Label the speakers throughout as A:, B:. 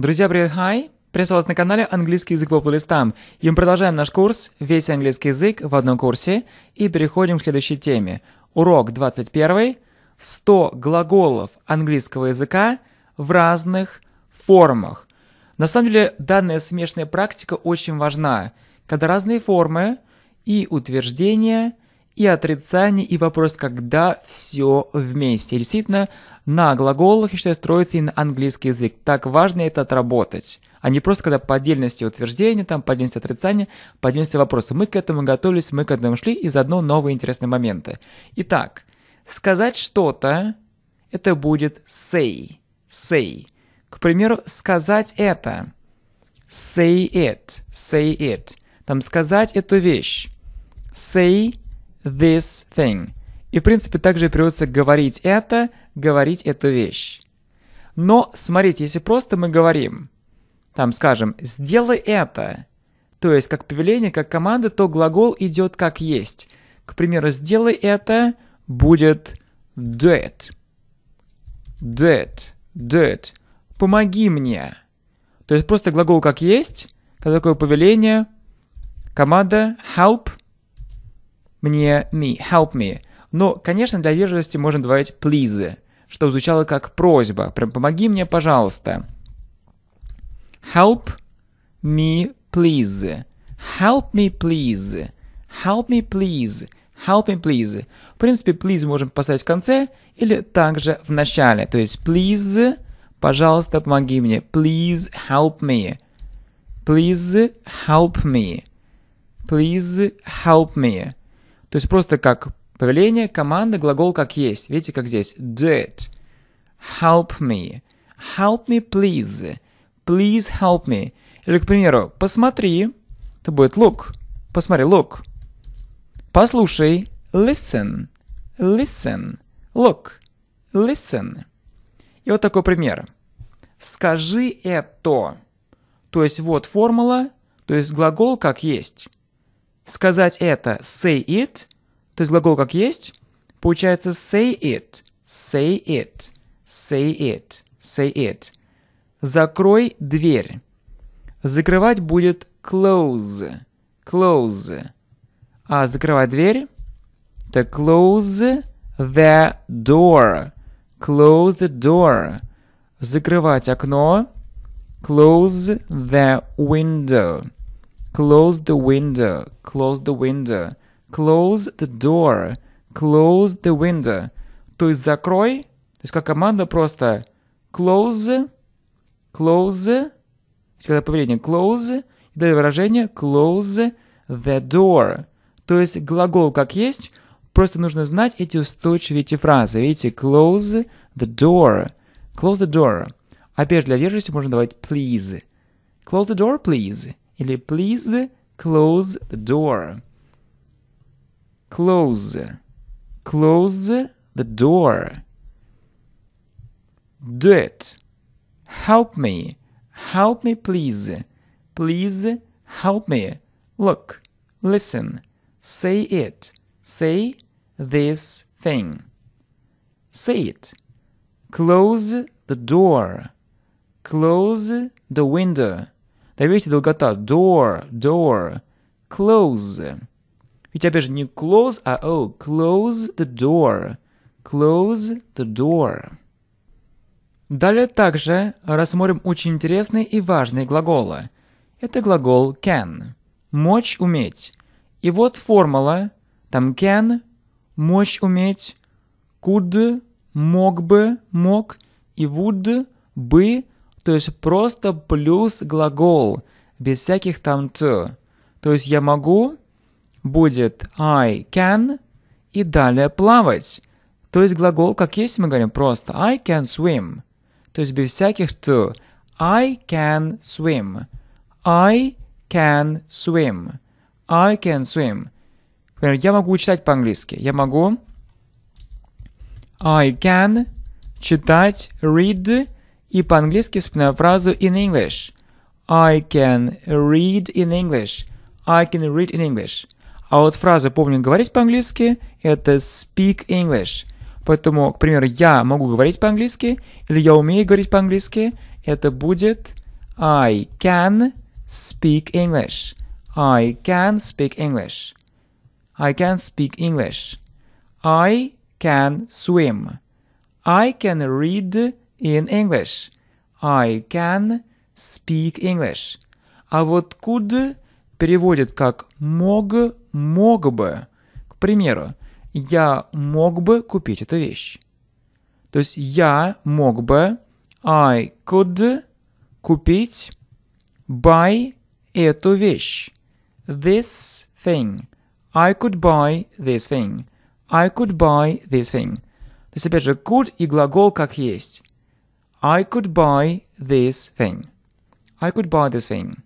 A: Друзья, привет, хай! Приветствую вас на канале «Английский язык по плейлистам». И мы продолжаем наш курс «Весь английский язык в одном курсе» и переходим к следующей теме. Урок 21. 100 глаголов английского языка в разных формах. На самом деле, данная смешная практика очень важна, когда разные формы и утверждения – и отрицание, и вопрос «когда» все вместе. И действительно, на глаголах, я считаю, строится и на английский язык. Так важно это отработать, а не просто когда по отдельности утверждения, там, по отдельности отрицания, по отдельности вопроса. Мы к этому готовились, мы к этому шли, и заодно новые интересные моменты. Итак, сказать что-то – это будет say, say. К примеру, сказать это – say it, say it. Там сказать эту вещь – say this thing. И, в принципе, также переводится «говорить это», «говорить эту вещь». Но, смотрите, если просто мы говорим, там, скажем, «сделай это», то есть как повеление, как команда, то глагол идет как есть. К примеру, «сделай это» будет «do it». «Do it», «do it», «помоги мне». То есть просто глагол как есть, как такое повеление, команда «help», мне me, help me. Но, конечно, для вежливости можно добавить please, что звучало как просьба. Прям помоги мне, пожалуйста. Help me, please. Help me, please. Help me, please. Help me, please. В принципе, please можем поставить в конце или также в начале. То есть please, пожалуйста, помоги мне. Please help me. Please help me. Please help me. То есть просто как повеление, команда, глагол как есть. Видите, как здесь. Did. Help me. Help me, please. Please help me. Или, к примеру, посмотри. Это будет look. Посмотри, look. Послушай. Listen. Listen. Look. Listen. И вот такой пример. Скажи это. То есть вот формула, то есть глагол как есть сказать это say it, то есть глагол как есть, получается say it, say it, say it, say it. Закрой дверь. Закрывать будет close, close. А закрывать дверь – так close the door, close the door. Закрывать окно – close the window. Close the window. Close the window. Close the door. Close the window. То есть закрой. То есть как команда просто close, close. Когда поведение close, и далее выражение close the door. То есть глагол как есть, просто нужно знать эти устойчивые эти фразы. Видите, close the door. Close the door. Опять же, для вежливости можно давать please. Close the door, please. или please close the door. Close. Close the door. Do it. Help me. Help me, please. Please help me. Look. Listen. Say it. Say this thing. Say it. Close the door. Close the window. Давайте долгота. Door, door. Close. Ведь опять же не close, а oh. Close the door. Close the door. Далее также рассмотрим очень интересные и важные глаголы. Это глагол can. Мочь уметь. И вот формула. Там can, мочь уметь, could, мог бы, мог, и would, бы, то есть просто плюс глагол, без всяких там «т». То есть я могу будет I can и далее плавать. То есть глагол, как есть, мы говорим просто I can swim. То есть без всяких «т». I can swim. I can swim. I can swim. Например, я могу читать по-английски. Я могу I can читать, read, и по-английски вспоминаю фразу in English. I can read in English. I can read in English. А вот фраза «помню говорить по-английски» — это speak English. Поэтому, к примеру, я могу говорить по-английски или я умею говорить по-английски. Это будет I can speak English. I can speak English. I can speak English. I can swim. I can read in English. I can speak English. А вот could переводит как мог, мог бы. К примеру, я мог бы купить эту вещь. То есть я мог бы, I could купить, buy эту вещь. This thing. I could buy this thing. I could buy this thing. То есть, опять же, could и глагол как есть. I could buy this thing. I could buy this thing.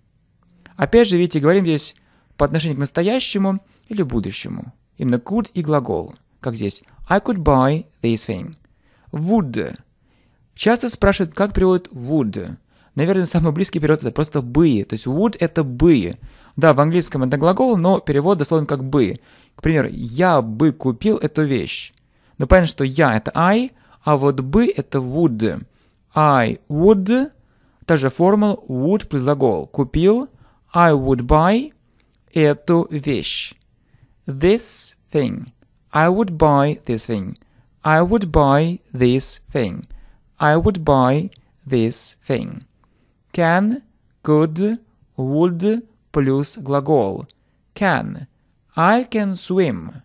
A: Опять же, видите, говорим здесь по отношению к настоящему или будущему. Именно could и глагол, как здесь. I could buy this thing. Would. Часто спрашивают, как переводят would. Наверное, самый близкий перевод это просто бы. То есть would это бы. Да, в английском это глагол, но перевод дословно как бы. К примеру, я бы купил эту вещь. Но ну, понятно, что я это I, а вот бы это would. I would, та же формула would плюс глагол. Купил I would buy эту вещь. This thing. I would buy this thing. I would buy this thing. I would buy this thing. Can, could, would плюс глагол. Can. I can swim.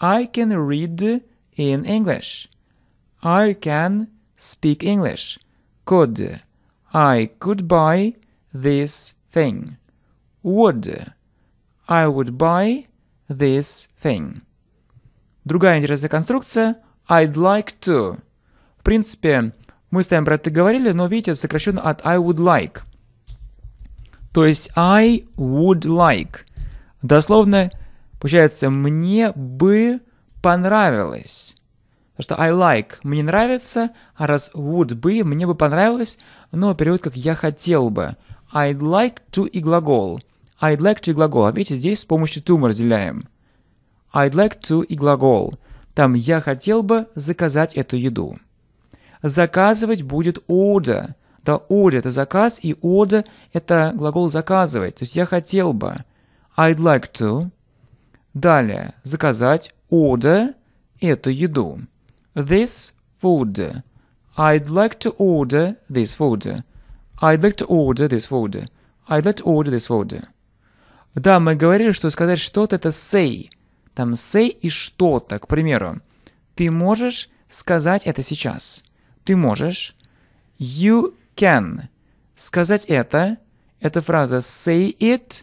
A: I can read in English. I can speak English. Could. I could buy this thing. Would. I would buy this thing. Другая интересная конструкция I'd like to. В принципе, мы с вами про это говорили, но видите, сокращенно от I would like. То есть I would like. Дословно, получается, мне бы понравилось что I like – мне нравится, а раз would be – мне бы понравилось, но перевод как «я хотел бы». I'd like to и глагол. I'd like to и глагол. Видите, здесь с помощью to мы разделяем. I'd like to и глагол. Там «я хотел бы заказать эту еду». Заказывать будет order. Да, order – это заказ, и order – это глагол «заказывать». То есть «я хотел бы». I'd like to. Далее. Заказать order – эту еду this food. I'd like to order this food. I'd like to order this food. I'd like to order this food. Да, мы говорили, что сказать что-то это say. Там say и что-то, к примеру. Ты можешь сказать это сейчас. Ты можешь. You can. Сказать это. Это фраза say it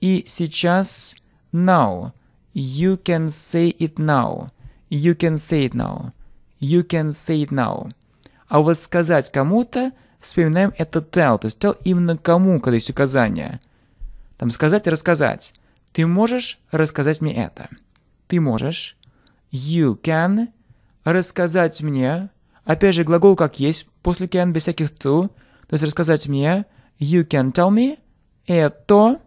A: и сейчас now. You can say it now. You can say it now you can say it now. А вот сказать кому-то, вспоминаем это tell, то есть tell именно кому, когда есть указание. Там сказать и рассказать. Ты можешь рассказать мне это. Ты можешь. You can рассказать мне. Опять же, глагол как есть, после can, без всяких to. То есть рассказать мне. You can tell me это.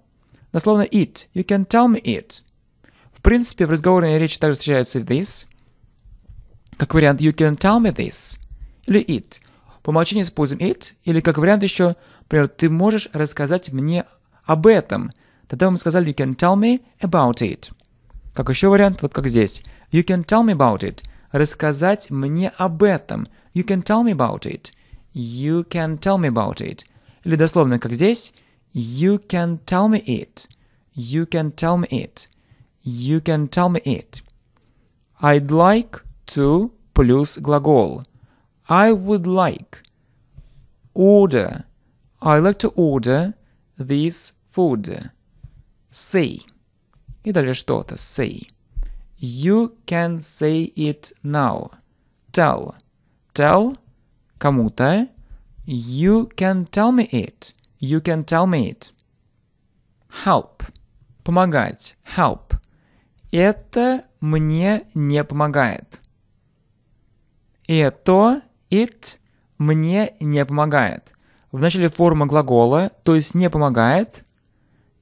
A: Дословно it. You can tell me it. В принципе, в разговорной речи также встречается this – как вариант you can tell me this или it. По умолчанию используем it или как вариант еще, например, ты можешь рассказать мне об этом. Тогда мы сказали you can tell me about it. Как еще вариант, вот как здесь. You can tell me about it. Рассказать мне об этом. You can tell me about it. You can tell me about it. Или дословно, как здесь. You can tell me it. You can tell me it. You can tell me it. I'd like to плюс глагол. I would like. Order. I like to order this food. Say. И далее что-то. Say. You can say it now. Tell. Tell кому-то. You can tell me it. You can tell me it. Help. Помогать. Help. Это мне не помогает. И Это, it мне не помогает. В начале форма глагола, то есть не помогает.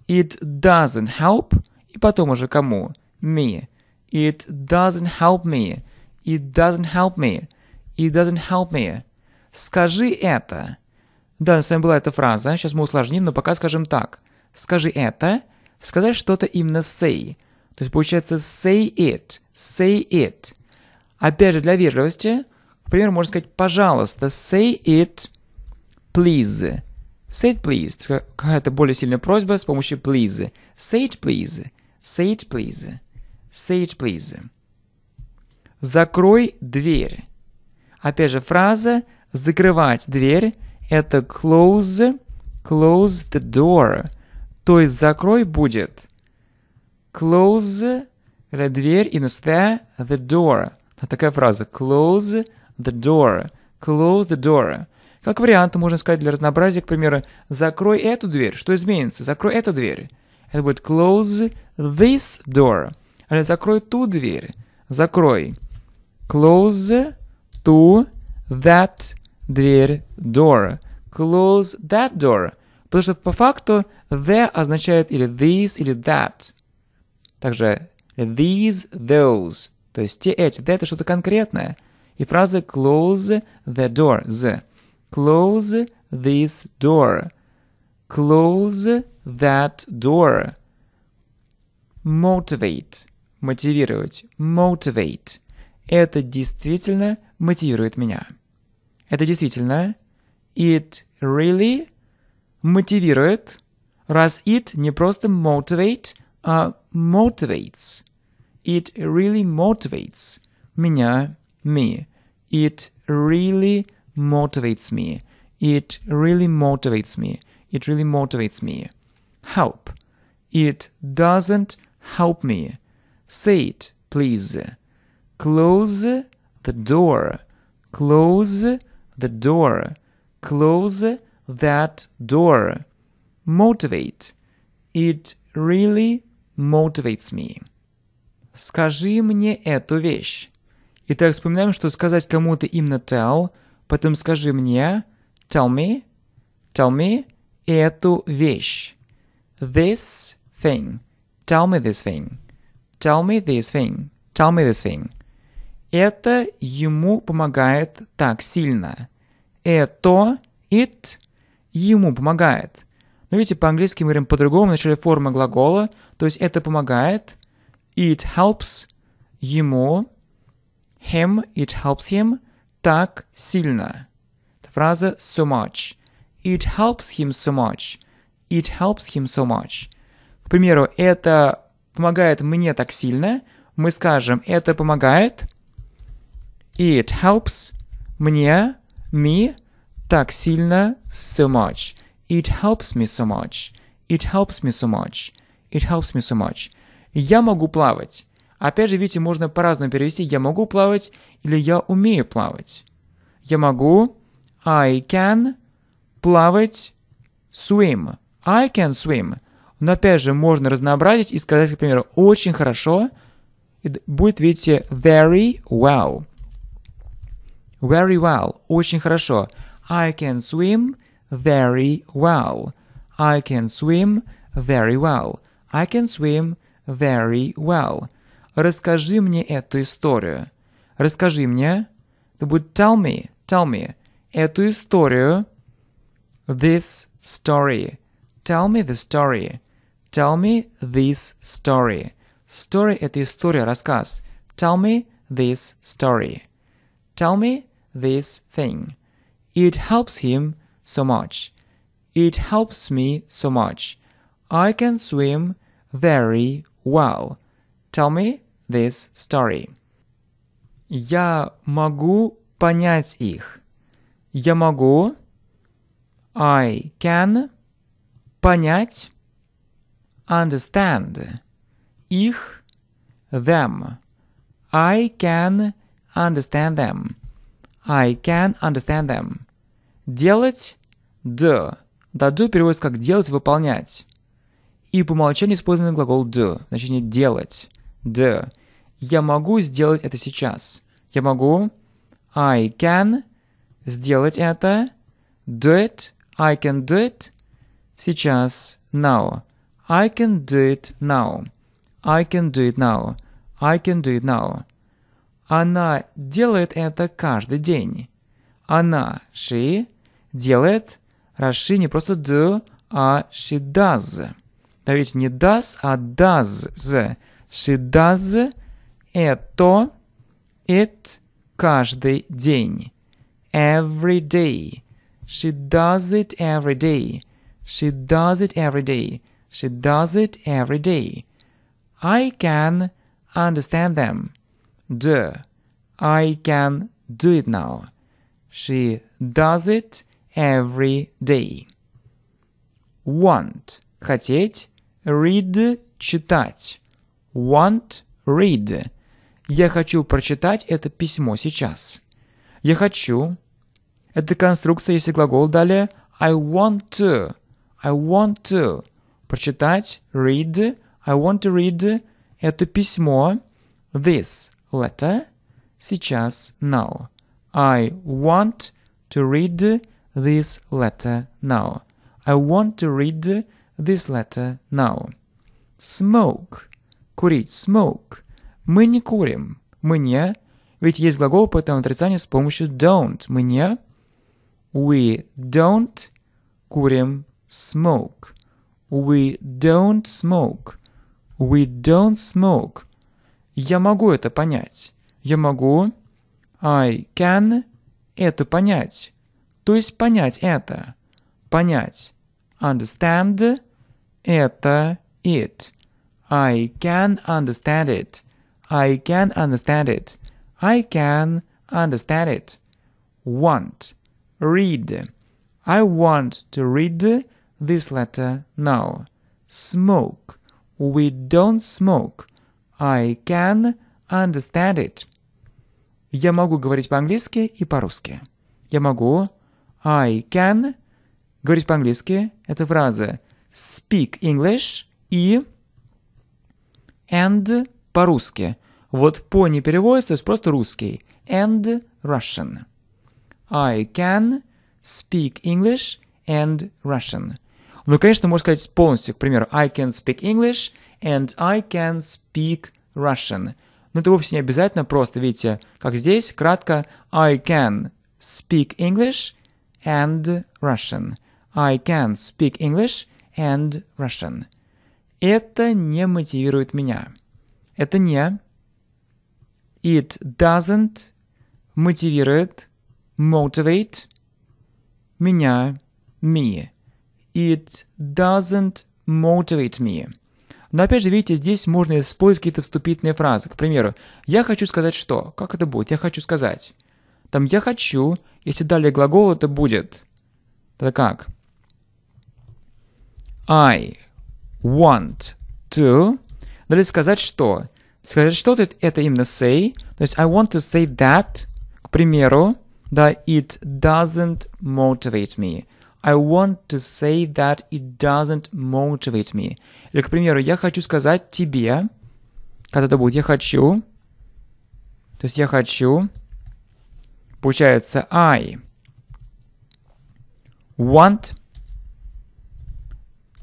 A: It doesn't help. И потом уже кому? Me. It doesn't help me. It doesn't help me. It doesn't help me. Скажи это. Да, с вами была эта фраза. Сейчас мы усложним, но пока скажем так. Скажи это. Сказать что-то именно say. То есть получается say it. Say it. Опять же, для вежливости – например можно сказать «пожалуйста», say it, please. Say it, please. Какая-то более сильная просьба с помощью please. Say it, please. Say it, please. Say it, please. Закрой дверь. Опять же, фраза «закрывать дверь» — это close, close the door. То есть «закрой» будет close, дверь, и на the, the door. Такая фраза. Close the door. Close the door. Как вариант, можно сказать для разнообразия, к примеру, закрой эту дверь. Что изменится? Закрой эту дверь. Это будет close this door. Или закрой ту дверь. Закрой. Close to that дверь door. Close that door. Потому что по факту the означает или this, или that. Также these, those. То есть те, эти. The это что-то конкретное. И фраза close the door. The. Close this door. Close that door. Motivate. Мотивировать. Motivate. Это действительно мотивирует меня. Это действительно. It really мотивирует. Раз it не просто motivate, а motivates. It really motivates меня me. It really motivates me. It really motivates me. It really motivates me. Help. It doesn't help me. Say it, please. Close the door. Close the door. Close that door. Motivate. It really motivates me. Скажи мне эту вещь. Итак, вспоминаем, что сказать кому-то именно tell, потом скажи мне, tell me, tell me эту вещь. This thing. Tell me this thing. Tell me this thing. Tell me this thing. Это ему помогает так сильно. Это, it, ему помогает. Но ну, видите, по-английски мы говорим по-другому, вначале форма глагола, то есть это помогает. It helps ему Him, it helps him так сильно. Фраза so much. It helps him so much. It helps him so much. К примеру, это помогает мне так сильно. Мы скажем, это помогает. It helps мне, me, так сильно, so much. It helps me so much. It helps me so much. It helps me so much. Я могу плавать. Опять же, видите, можно по-разному перевести. Я могу плавать или я умею плавать. Я могу, I can, плавать, swim. I can swim. Но опять же, можно разнообразить и сказать, например, очень хорошо. И будет, видите, very well. Very well. Очень хорошо. I can swim very well. I can swim very well. I can swim very well. Расскажи мне эту историю. Расскажи мне. Это будет tell me, tell me. Эту историю. This story. Tell me the story. Tell me this story. Story – это история, рассказ. Tell me this story. Tell me this thing. It helps him so much. It helps me so much. I can swim very well. Tell me this story. Я могу понять их. Я могу. I can понять. Understand. Их. Them. I can understand them. I can understand them. Делать – do. Да, do переводится как делать, выполнять. И по умолчанию использован глагол do, значение делать d. Я могу сделать это сейчас. Я могу. I can сделать это. Do it. I can do it. Сейчас. Now. I can do it now. I can do it now. I can do it now. Она делает это каждый день. Она, she, делает, раз she не просто do, а she does. Да ведь не does, а does, the. She does это it каждый день. Every day. She does it every day. She does it every day. She does it every day. I can understand them. Do. I can do it now. She does it every day. Want – хотеть, read – читать. want read. Я хочу прочитать это письмо сейчас. Я хочу. Это конструкция, если глагол далее. I want to. I want to. Прочитать. Read. I want to read это письмо. This letter. Сейчас. Now. I want to read this letter now. I want to read this letter now. Smoke. Курить. Smoke. Мы не курим. Мы не. Ведь есть глагол, поэтому отрицание с помощью don't. Мы не. We don't курим. Smoke. We don't smoke. We don't smoke. Я могу это понять. Я могу. I can это понять. То есть понять это. Понять. Understand это it. I can understand it. I can understand it. I can understand it. Want. Read. I want to read this letter now. Smoke. We don't smoke. I can understand it. Я могу говорить по-английски и по-русски. Я могу. I can. Говорить по-английски – это фраза speak English и And по-русски. Вот по не переводится, то есть просто русский. And Russian. I can speak English and Russian. Ну, конечно, можно сказать полностью. К примеру, I can speak English and I can speak Russian. Но это вовсе не обязательно, просто, видите, как здесь, кратко, I can speak English and Russian. I can speak English and Russian. Это не мотивирует меня. Это не It doesn't motivate motivate меня, me. It doesn't motivate me. Но опять же, видите, здесь можно использовать какие-то вступительные фразы. К примеру, я хочу сказать что? Как это будет? Я хочу сказать. Там я хочу, если далее глагол, это будет. Это как? I want to. Дали сказать что? Сказать что-то — это именно say. То есть I want to say that, к примеру, да, it doesn't motivate me. I want to say that it doesn't motivate me. Или, к примеру, я хочу сказать тебе, когда это будет, я хочу, то есть я хочу, получается, I want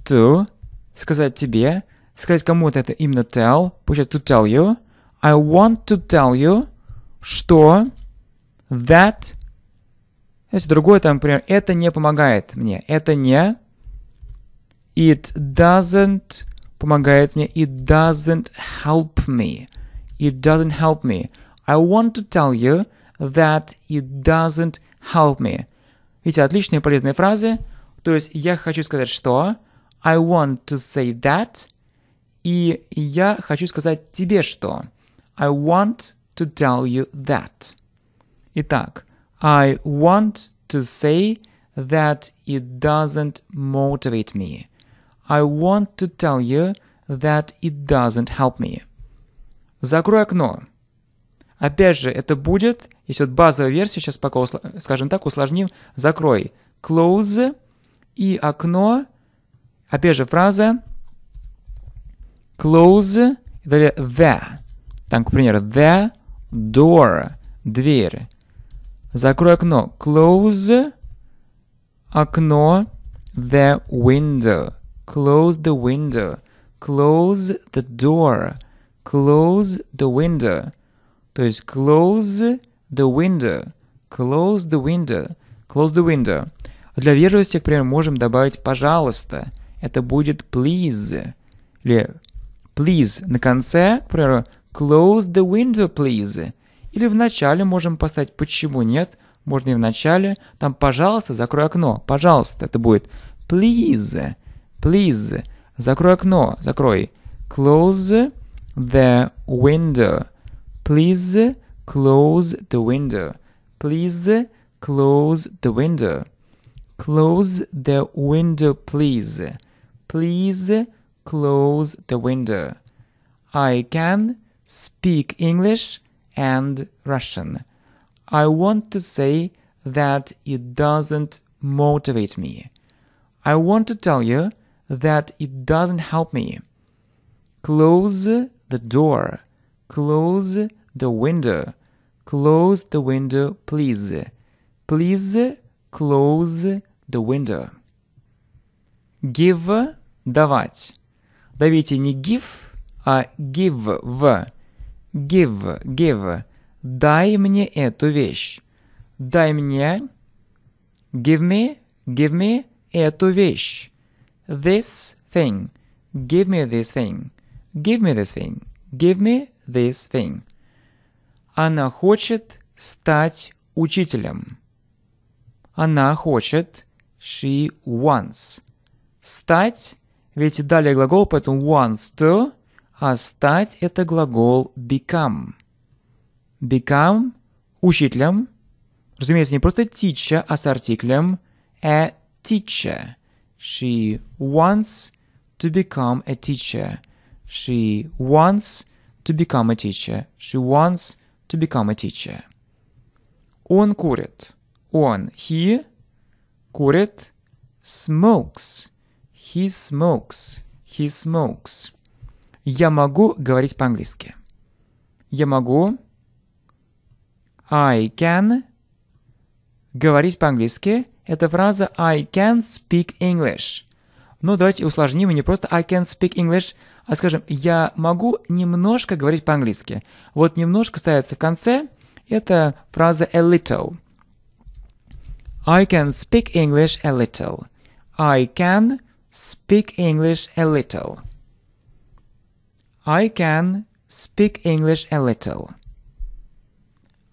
A: to сказать тебе, сказать кому-то это именно tell, получается to tell you. I want to tell you, что that, если другое там, например, это не помогает мне, это не, it doesn't помогает мне, it doesn't help me, it doesn't help me. I want to tell you that it doesn't help me. Видите, отличные полезные фразы. То есть я хочу сказать, что I want to say that. И я хочу сказать тебе что. I want to tell you that. Итак, I want to say that it doesn't motivate me. I want to tell you that it doesn't help me. Закрой окно. Опять же, это будет, если вот базовая версия, сейчас пока, скажем так, усложним, закрой. Close и окно Опять же фраза close и далее the. Там, к примеру, the door, дверь. Закрой окно. Close окно. The window. Close the window. Close the door. Close the window. То есть close the window. Close the window. Close the window. Для вежливости, к примеру, можем добавить «пожалуйста» это будет please. Или please на конце, к примеру, close the window, please. Или в начале можем поставить почему нет, можно и в начале, там, пожалуйста, закрой окно, пожалуйста, это будет please, please, закрой окно, закрой, close the window, please close the window, please close the window, close the window, please. Please close the window. I can speak English and Russian. I want to say that it doesn't motivate me. I want to tell you that it doesn't help me. Close the door. Close the window. Close the window, please. Please close the window. Give давать. Давите не give, а give в. Give, give. Дай мне эту вещь. Дай мне, give me, give me эту вещь. This thing. Give me this thing. Give me this thing. Give me this thing. Она хочет стать учителем. Она хочет, she wants, стать ведь далее глагол, поэтому wants to, а стать – это глагол become. Become – учителем, разумеется, не просто teacher, а с артиклем a teacher. She wants to become a teacher. She wants to become a teacher. She wants to become a teacher. Он курит. Он, he, курит, smokes – He smokes. He smokes. Я могу говорить по-английски. Я могу. I can. Говорить по-английски. Это фраза I can speak English. Но ну, давайте усложним, и не просто I can speak English, а скажем, я могу немножко говорить по-английски. Вот немножко ставится в конце, это фраза a little. I can speak English a little. I can speak English a little. I can speak English a little.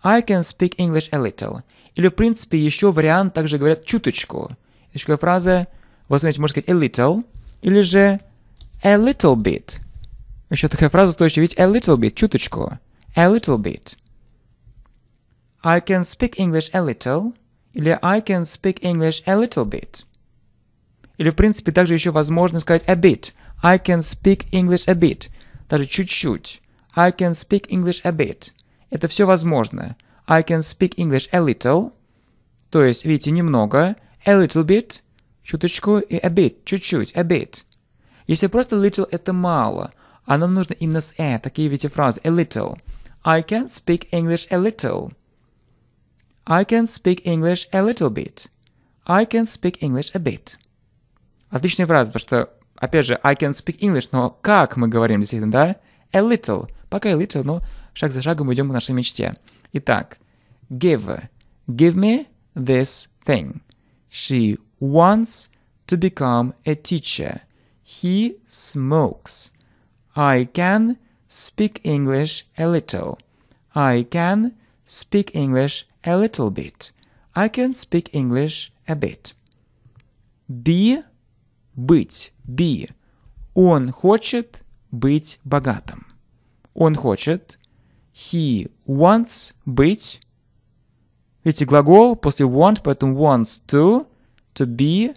A: I can speak English a little. Или, в принципе, еще вариант также говорят чуточку. Еще такая фраза, в основном, можно сказать a little, или же a little bit. Еще такая фраза стоящая, ведь a little bit, чуточку. A little bit. I can speak English a little, или I can speak English a little bit. Или, в принципе, также еще возможно сказать a bit. I can speak English a bit. Даже чуть-чуть. I can speak English a bit. Это все возможно. I can speak English a little. То есть, видите, немного. A little bit. Чуточку. И a bit. Чуть-чуть. A bit. Если просто little – это мало, а нам нужно именно с «э». Такие видите фразы. A little. I can speak English a little. I can speak English a little bit. I can speak English a bit. Отличная фраза, потому что, опять же, I can speak English, но как мы говорим действительно, да? A little. Пока a little, но шаг за шагом идем к нашей мечте. Итак, give. Give me this thing. She wants to become a teacher. He smokes. I can speak English a little. I can speak English a little bit. I can speak English a bit. Be быть. Be. Он хочет быть богатым. Он хочет. He wants быть. Видите, глагол после want, поэтому wants to. To be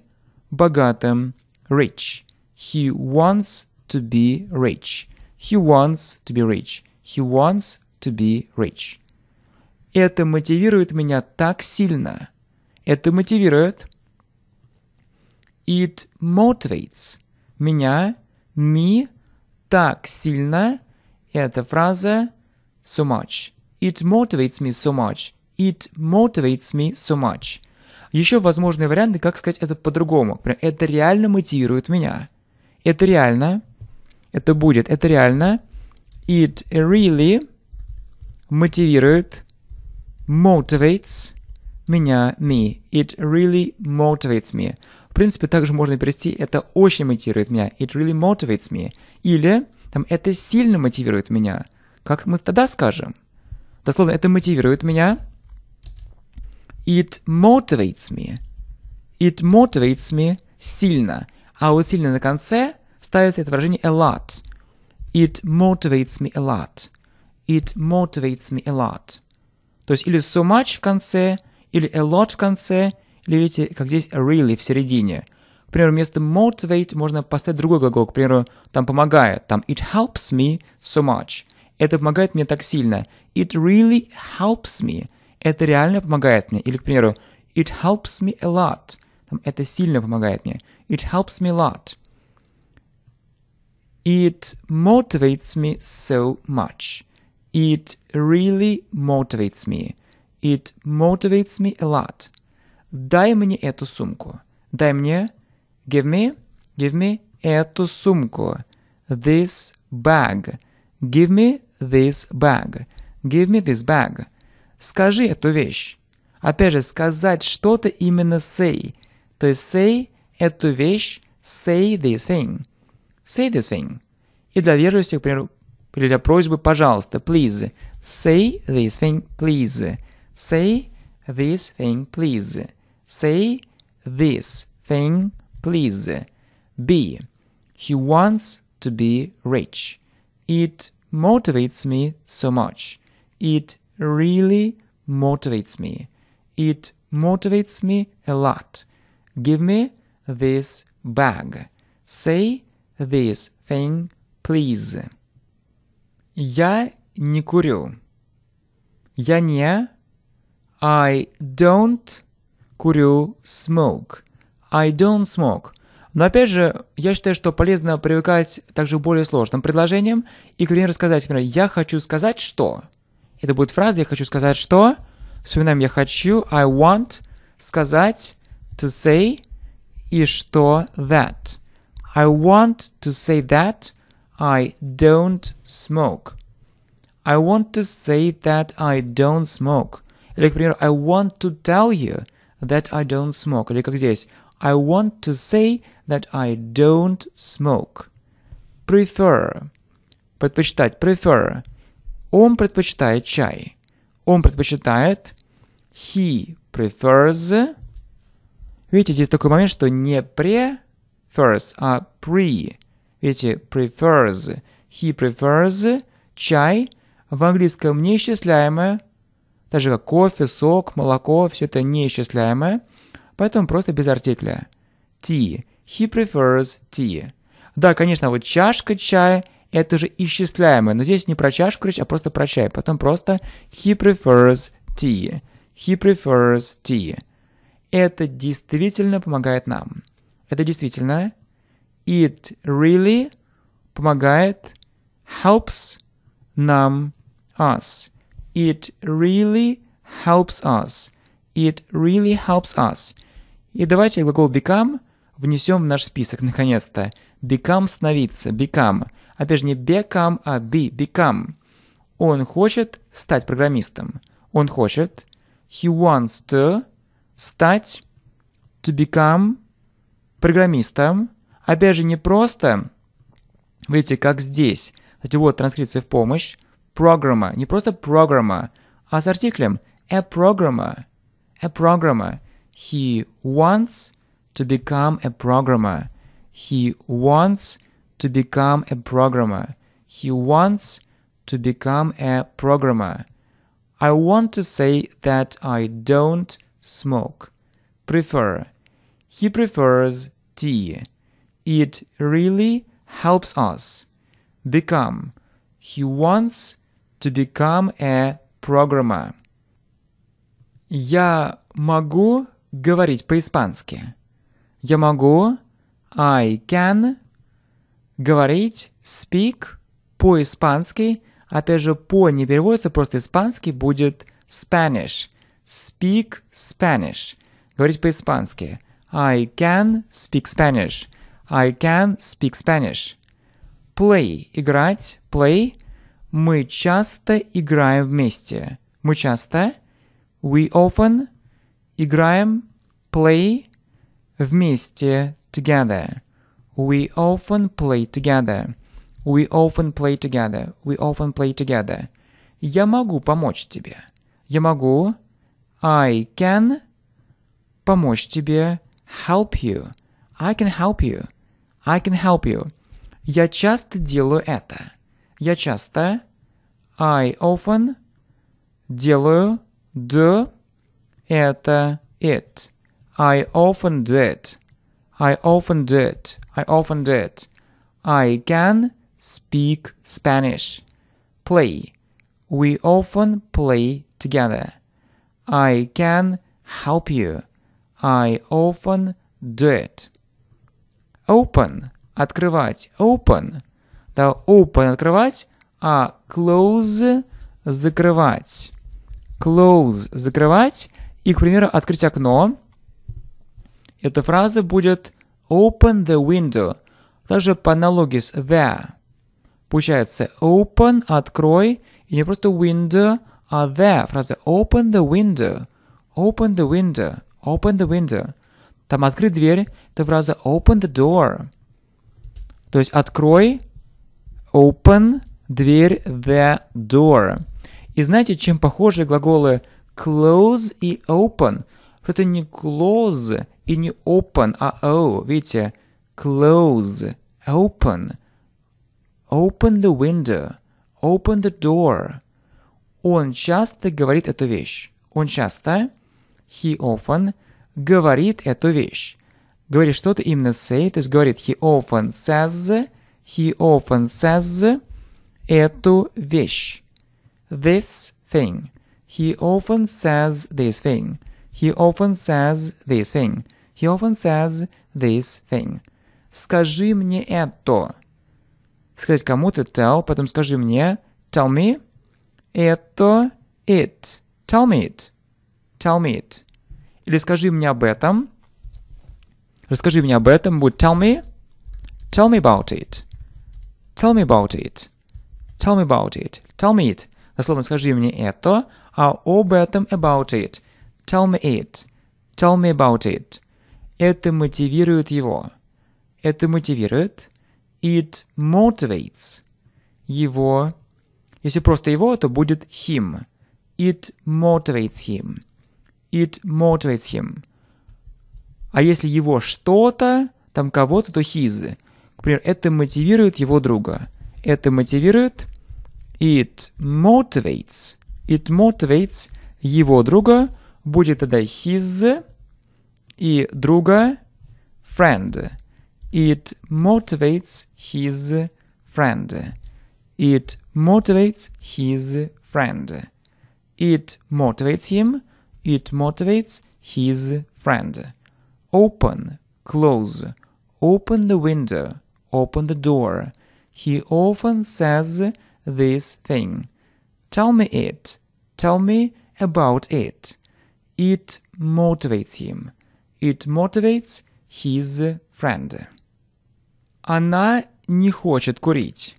A: богатым. Rich. He wants to be rich. He wants to be rich. He wants to be rich. Это мотивирует меня так сильно. Это мотивирует It motivates меня, me так сильно. Эта фраза so much. It motivates me so much. It motivates me so much. Еще возможные варианты, как сказать это по-другому. Это реально мотивирует меня. Это реально. Это будет. Это реально. It really мотивирует. Motivates меня, me. It really motivates me. В принципе, также можно перевести «это очень мотивирует меня», «it really motivates me», или там, «это сильно мотивирует меня». Как мы тогда скажем? Дословно, «это мотивирует меня», «it motivates me», «it motivates me» сильно, а вот сильно на конце ставится это выражение «a lot», «it motivates me a lot», «it motivates me a lot». То есть или so much в конце, или a lot в конце – или видите, как здесь really в середине. К примеру, вместо motivate можно поставить другой глагол. К примеру, там помогает. Там it helps me so much. Это помогает мне так сильно. It really helps me. Это реально помогает мне. Или, к примеру, it helps me a lot. Там, это сильно помогает мне. It helps me a lot. It motivates me so much. It really motivates me. It motivates me a lot дай мне эту сумку. Дай мне, give me, give me эту сумку. This bag. Give me this bag. Give me this bag. Скажи эту вещь. Опять же, сказать что-то именно say. То есть say эту вещь, say this thing. Say this thing. И для верности, к примеру, или для просьбы, пожалуйста, please, say this thing, please. Say this thing, please. Say this thing, please. B. He wants to be rich. It motivates me so much. It really motivates me. It motivates me a lot. Give me this bag. Say this thing, please. Я не курю. Я не. I don't курю smoke. I don't smoke. Но опять же, я считаю, что полезно привыкать также к более сложным предложениям и, к примеру, сказать, например, «я хочу сказать что». Это будет фраза «я хочу сказать что». Вспоминаем «я хочу», «I want», «сказать», «to say» и «что that». I want to say that I don't smoke. I want to say that I don't smoke. Или, к примеру, I want to tell you – that I don't smoke. Или как здесь. I want to say that I don't smoke. Prefer. Предпочитать. Prefer. Он предпочитает чай. Он предпочитает. He prefers. Видите, здесь такой момент, что не prefers, а pre. Видите, prefers. He prefers чай. В английском неисчисляемое – даже как кофе, сок, молоко, все это неисчисляемое, поэтому просто без артикля. Tea. He prefers tea. Да, конечно, вот чашка чая – это же исчисляемое, но здесь не про чашку речь, а просто про чай. Потом просто he prefers tea. He prefers tea. Это действительно помогает нам. Это действительно. It really помогает, helps нам, us. It really helps us. It really helps us. И давайте глагол become внесем в наш список, наконец-то. Become – становиться, become. Опять же, не become, а be, become. Он хочет стать программистом. Он хочет. He wants to стать, to become программистом. Опять же, не просто, видите, как здесь. Кстати, вот транскрипция в помощь. программа, не просто программа, а с артиклем a programmer. A programmer. He wants to become a programmer. He wants to become a programmer. He wants to become a programmer. I want to say that I don't smoke. Prefer. He prefers tea. It really helps us. Become. He wants to become a programmer. Я могу говорить по-испански. Я могу, I can, говорить, speak по-испански. Опять же, по не переводится, просто испанский будет Spanish. Speak Spanish. Говорить по-испански. I can speak Spanish. I can speak Spanish. Play – играть, play мы часто играем вместе. Мы часто we often играем play вместе together. We often play together. We often play together. We often play together. Я могу помочь тебе. Я могу. I can помочь тебе. Help you. I can help you. I can help you. Я часто делаю это. Я часто. I often. Делаю. Do. Это it. I often did. I often did. I often did. I can speak Spanish. Play. We often play together. I can help you. I often do it. Open. Открывать. Open. Да, open открывать, а close закрывать. Close закрывать. И, к примеру, открыть окно. Эта фраза будет open the window. Также по аналогии с the. Получается open, открой, и не просто window, а the. Фраза open the window, open the window, open the window. Там открыть дверь, это фраза open the door. То есть открой Open – дверь, the door. И знаете, чем похожи глаголы close и open? Что это не close и не open, а o. Видите? Close, open. Open the window, open the door. Он часто говорит эту вещь. Он часто, he often, говорит эту вещь. Говорит что-то именно say, то есть говорит he often says He often says эту вещь, this thing. He often says this thing. He often says this thing. He often says this thing. Скажи мне это. Сказать кому-то tell, потом скажи мне tell me. Это it. Tell me it. Tell me it. Или скажи мне об этом. Расскажи мне об этом. Будет tell me. Tell me about it. Tell me about it. Tell me about it. Tell me it. Дословно скажи мне это, а об этом about it. Tell me it. Tell me about it. Это мотивирует его. Это мотивирует. It motivates его. Если просто его, то будет him. It motivates him. It motivates him. А если его что-то, там кого-то, то his. Например, это мотивирует его друга. Это мотивирует it motivates. It motivates его друга, будет тогда his и друга friend. It motivates his friend. It motivates his friend. It motivates him. It motivates his friend. Open, close. Open the window open the door. He often says this thing. Tell me it. Tell me about it. It motivates him. It motivates his friend. Она не хочет курить.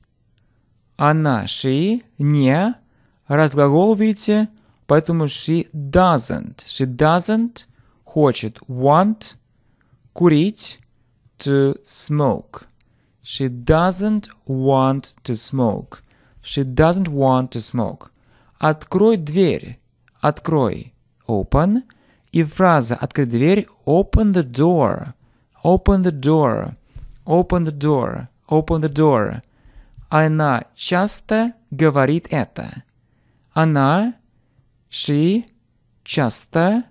A: Она, she, не, разглагол, видите, поэтому she doesn't. She doesn't хочет, want, курить, to smoke. She doesn't want to smoke. She doesn't want to smoke. Открой дверь. Открой. Open. И фраза «Открыть дверь» Open the door. Open the door. Open the door. Open the door. Она часто говорит это. Она, she, часто,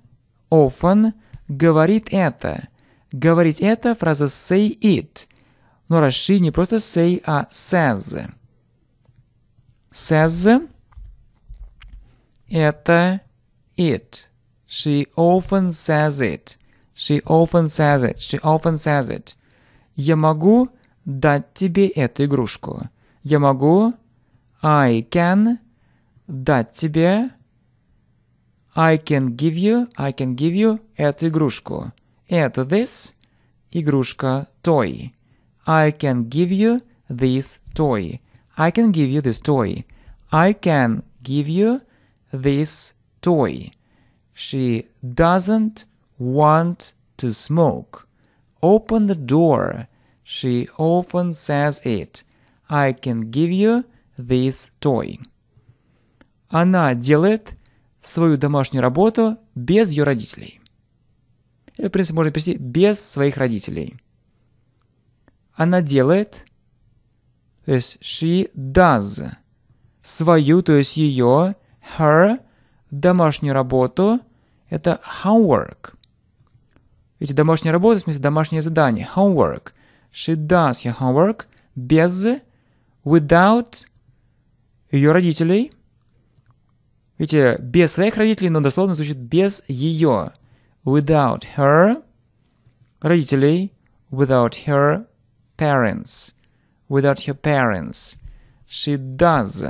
A: often, говорит это. Говорить это фраза say it – но Раши не просто say, а says. Says – это it. She often says it. She often says it. She often says it. Я могу дать тебе эту игрушку. Я могу I can дать тебе I can give you, I can give you эту игрушку. Это this, игрушка toy. I can give you this toy. I can give you this toy. I can give you this toy. She doesn't want to smoke. Open the door. She often says it. I can give you this toy. Она делает свою домашнюю работу без ее родителей. Или, в принципе, можно перевести без своих родителей. она делает, то есть she does, свою, то есть ее, her, домашнюю работу, это homework. Видите, домашняя работа, в смысле домашнее задание, homework. She does her homework без, without ее родителей. Видите, без своих родителей, но дословно звучит без ее. Without her родителей, without her parents. Without her parents. She does.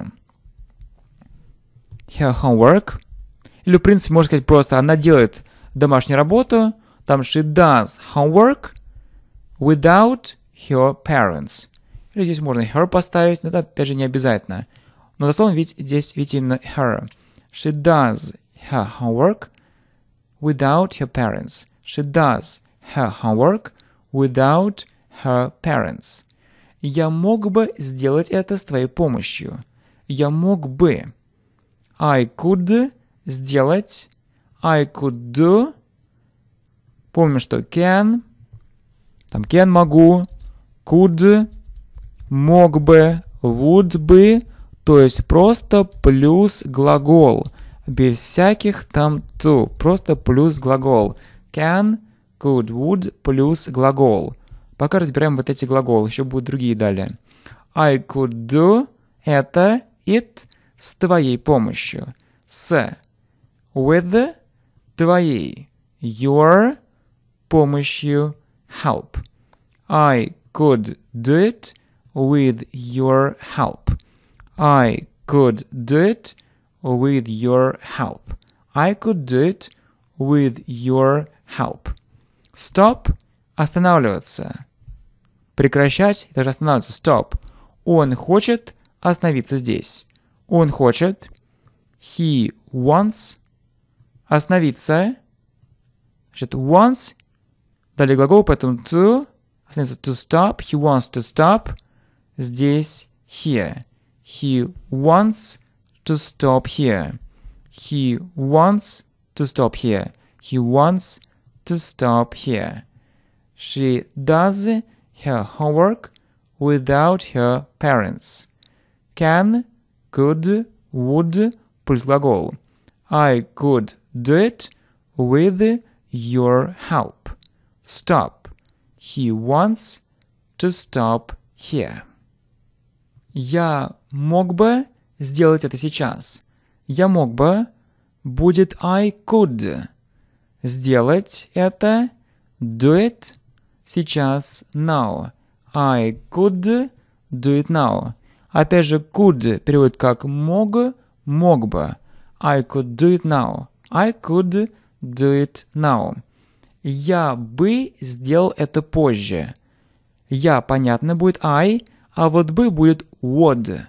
A: Her homework. Или, в принципе, можно сказать просто, она делает домашнюю работу. Там she does homework without her parents. Или здесь можно her поставить, но это, опять же, не обязательно. Но дословно ведь, здесь видите именно her. She does her homework without her parents. She does her homework without her parents. Я мог бы сделать это с твоей помощью. Я мог бы. I could сделать. I could do. Помню, что can. Там can могу. Could. Мог бы. Would бы. То есть просто плюс глагол. Без всяких там to. Просто плюс глагол. Can, could, would плюс глагол. Пока разбираем вот эти глаголы, еще будут другие далее. I could do это it с твоей помощью. С with твоей your помощью help. I could do it with your help. I could do it with your help. I could do it with your help. Stop Останавливаться. Прекращать, даже останавливаться. Stop. Он хочет остановиться здесь. Он хочет. He wants остановиться. Значит, wants. Далее глагол, поэтому to. Остановиться to stop. He wants to stop. Здесь here. He wants to stop here. He wants to stop here. He wants to stop here. She does her homework without her parents. Can, could, would плюс глагол. I could do it with your help. Stop. He wants to stop here. Я мог бы сделать это сейчас. Я мог бы будет I could. Сделать это, do it – сейчас, now. I could do it now. Опять же, could переводит как мог, мог бы. I could do it now. I could do it now. Я бы сделал это позже. Я, понятно, будет I, а вот бы будет would.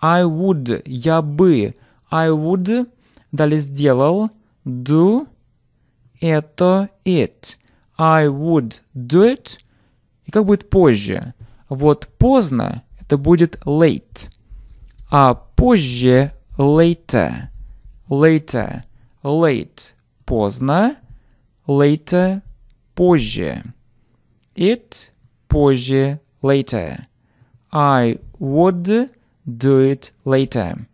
A: I would, я бы. I would, далее сделал, do, это it. I would do it. И как будет позже? Вот поздно это будет late. А позже later. Later. Late. Поздно. Later. Позже. It. Позже. Later. I would do it later.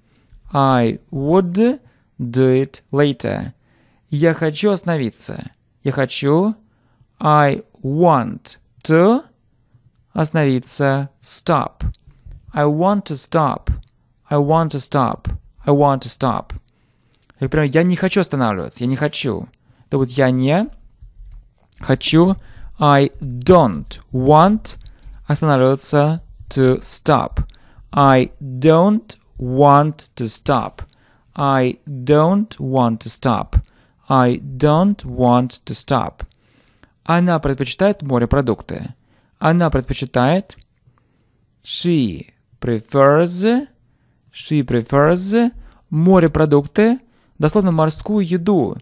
A: I would do it later. Я хочу остановиться. Я хочу I want to остановиться, stop. I want to stop. I want to stop. I want to stop. например, я не хочу останавливаться, я не хочу. Да вот я не хочу. I don't want останавливаться to stop. I don't want to stop. I don't want to stop. I don't want to stop. Она предпочитает морепродукты. Она предпочитает... She prefers... She prefers морепродукты, дословно морскую еду.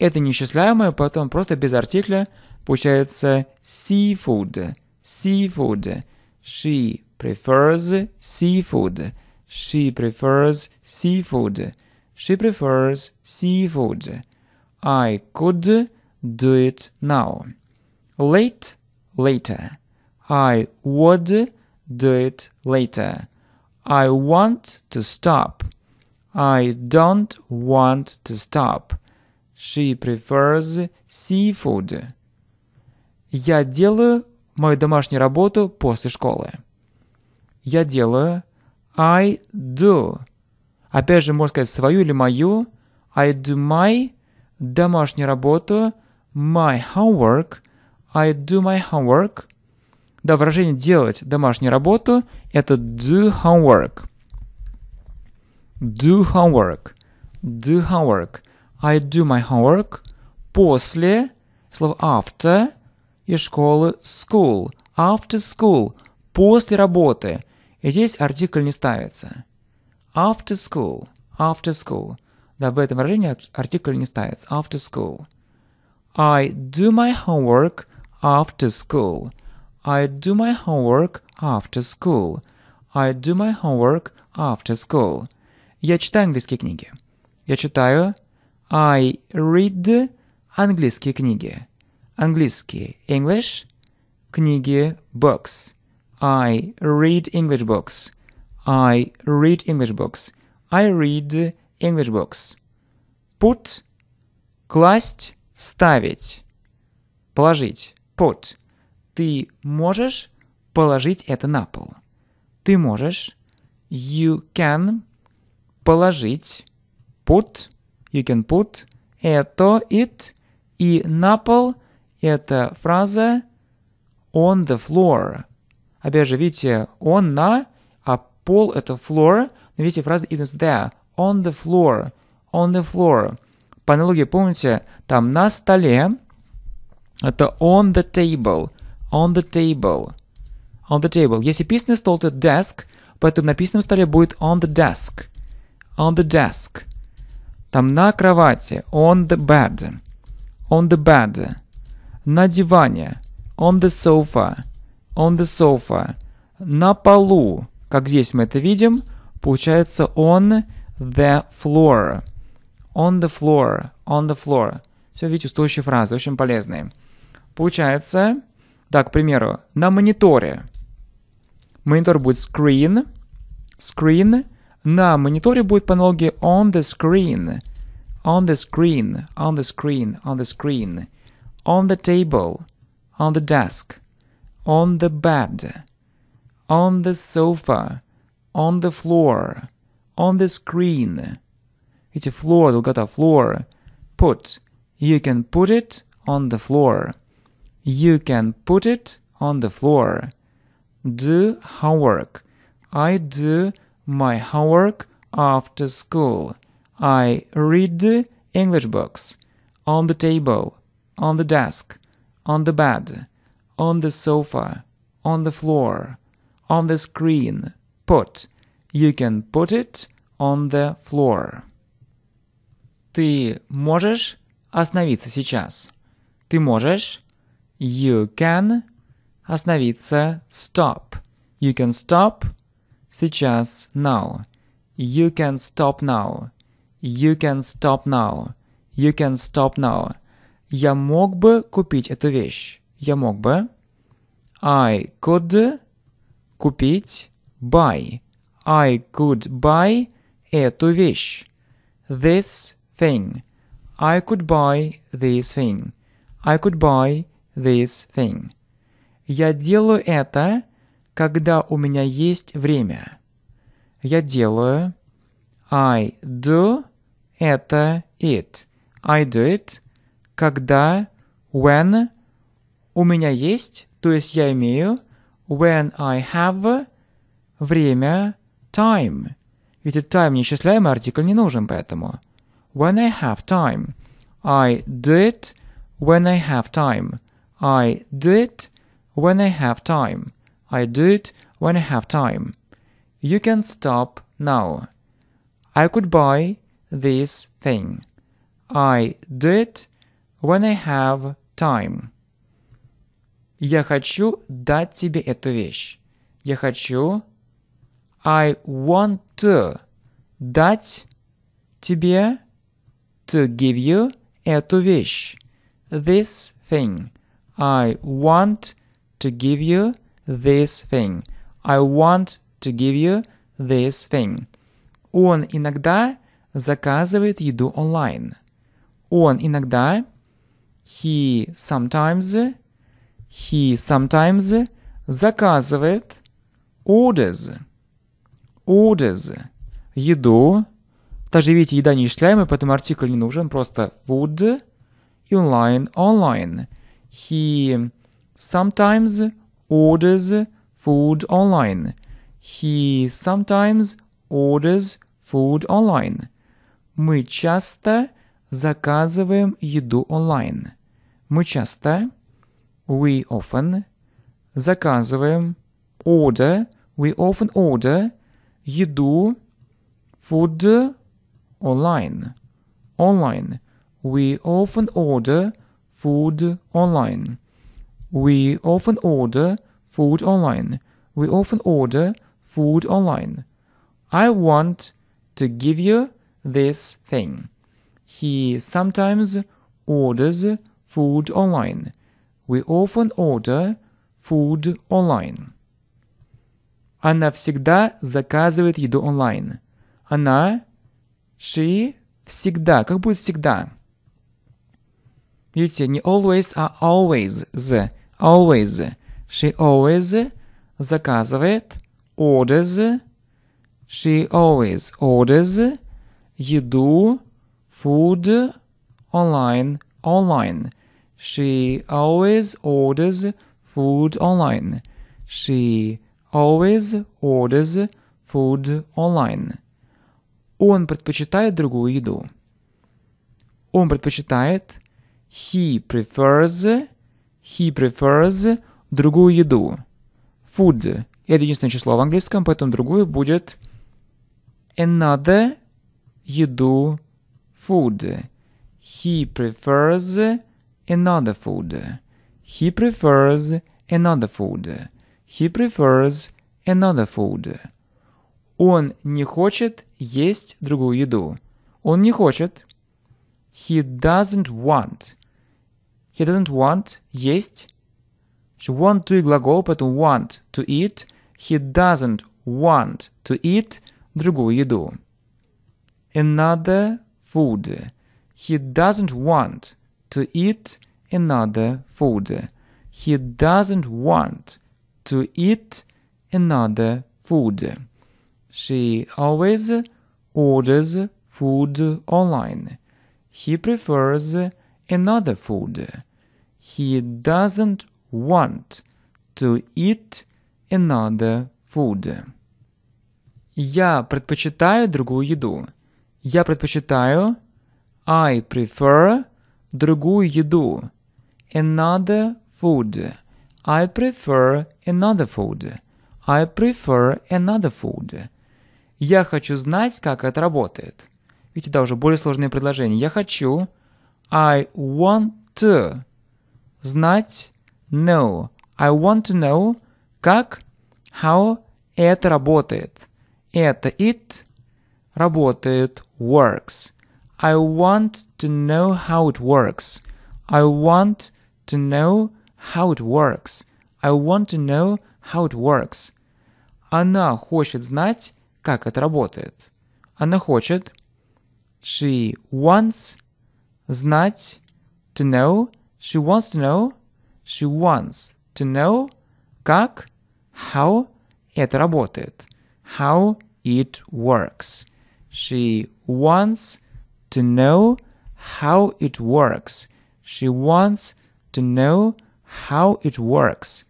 A: Это несчисляемое, поэтому просто без артикля получается seafood. Seafood. She prefers seafood. She prefers seafood. She prefers seafood. I could do it now late later. I would do it later. I want to stop. I don't want to stop. She prefers seafood. Я делаю мою домашнюю работу после школы. Я делаю I do. Опять же, можно сказать свою или мою. I do my домашнюю работу, my homework – I do my homework. Да, выражение «делать домашнюю работу» — это do homework. Do homework. Do homework. I do my homework. После, слово after, и школы school. After school. После работы. И здесь артикль не ставится. After school. After school. Да, в этом выражении артикль не ставится. After school. I do my homework after school. I do my homework after school. I do my homework after school. Я читаю английские книги. Я читаю I read английские книги. Английские English книги books. I read English books. I read English books. I read English books. Put – класть, ставить, положить. put. Ты можешь положить это на пол. Ты можешь. You can положить. Put. You can put. Это it. И на пол это фраза on the floor. Опять же, видите, он на, а пол это floor. Но видите, фраза it is there. On the floor. On the floor. По аналогии, помните, там на столе, это on the table. On the table. On the table. Если письменный стол, то desk, поэтому на письменном столе будет on the desk. On the desk. Там на кровати. On the bed. On the bed. На диване. On the sofa. On the sofa. На полу. Как здесь мы это видим, получается on the floor. On the floor. On the floor. Все, видите, устойчивые фразы, очень полезные. Получается, так, к примеру, на мониторе. Монитор будет screen, screen. На мониторе будет по аналогии on the screen, on the screen, on the screen, on the screen, on the table, on the desk, on the bed, on the sofa, on the floor, on the screen. Видите, floor, долгота, floor. Put. You can put it on the floor. You can put it on the floor. Do homework. I do my homework after school. I read English books. On the table. On the desk. On the bed. On the sofa. On the floor. On the screen. Put. You can put it on the floor. Ты можешь остановиться сейчас? Ты можешь you can остановиться stop. You can stop сейчас now. You can stop now. You can stop now. You can stop now. Я мог бы купить эту вещь. Я мог бы. I could купить buy. I could buy эту вещь. This thing. I could buy this thing. I could buy this thing. Я делаю это, когда у меня есть время. Я делаю. I do это it. I do it, когда, when, у меня есть, то есть я имею, when I have, время, time. Ведь этот time неисчисляемый артикль не нужен, поэтому. When I have time. I do it when I have time. I do it when I have time. I do it when I have time. You can stop now. I could buy this thing. I do it when I have time. Я хочу дать тебе эту вещь. Я хочу I want to дать тебе to give you эту вещь. This thing. I want to give you this thing. I want to give you this thing. Он иногда заказывает еду онлайн. Он иногда he sometimes he sometimes заказывает orders orders еду. Также видите, еда не поэтому артикль не нужен, просто food и online. онлайн. He sometimes orders food online. He sometimes orders food online. Мы часто заказываем еду онлайн. Мы часто, we often, заказываем, order, we often order, еду, food, online. Online. We often order food online. We often order food online. We often order food online. I want to give you this thing. He sometimes orders food online. We often order food online. Она всегда заказывает еду онлайн. Она, she, всегда. Как будет всегда? Видите, не always, а always. The. Always. She always заказывает orders. She always orders еду, food, online. Online. She always orders food online. She always orders food online. Он предпочитает другую еду. Он предпочитает He prefers, he prefers другую еду. Food – это единственное число в английском, поэтому другую будет another еду food. He prefers another food. He prefers another food. He prefers another food. Он не хочет есть другую еду. Он не хочет. He doesn't want. He doesn't want есть. Want to глагол, поэтому want to eat. He doesn't want to eat другую еду. Another food. He doesn't want to eat another food. He doesn't want to eat another food. She always orders food online. He prefers another food. He doesn't want to eat another food. Я предпочитаю другую еду. Я предпочитаю I prefer другую еду. Another food. I prefer another food. I prefer another food. Я хочу знать, как это работает. Видите, да, уже более сложные предложения. Я хочу. I want to знать know. I want to know, как, how это работает. Это it работает, works. I want to know how it works. I want to know how it works. I want to know how it works. Она хочет знать, как это работает. Она хочет. She wants знать, to know, She wants to know. She wants to know как, how это работает. How it works. She wants to know how it works. She wants to know how it works.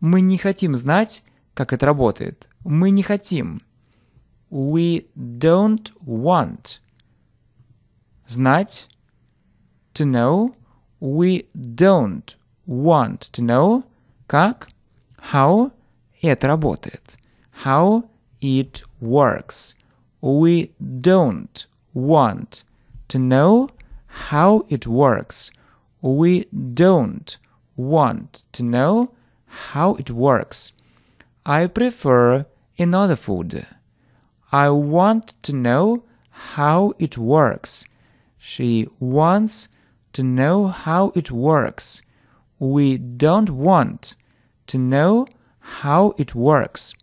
A: Мы не хотим знать, как это работает. Мы не хотим. We don't want. Знать. To know we don't want to know как, how это работает, how it works. We don't want to know how it works. We don't want to know how it works. I prefer another food. I want to know how it works. She wants to know how it works. We don't want to know how it works.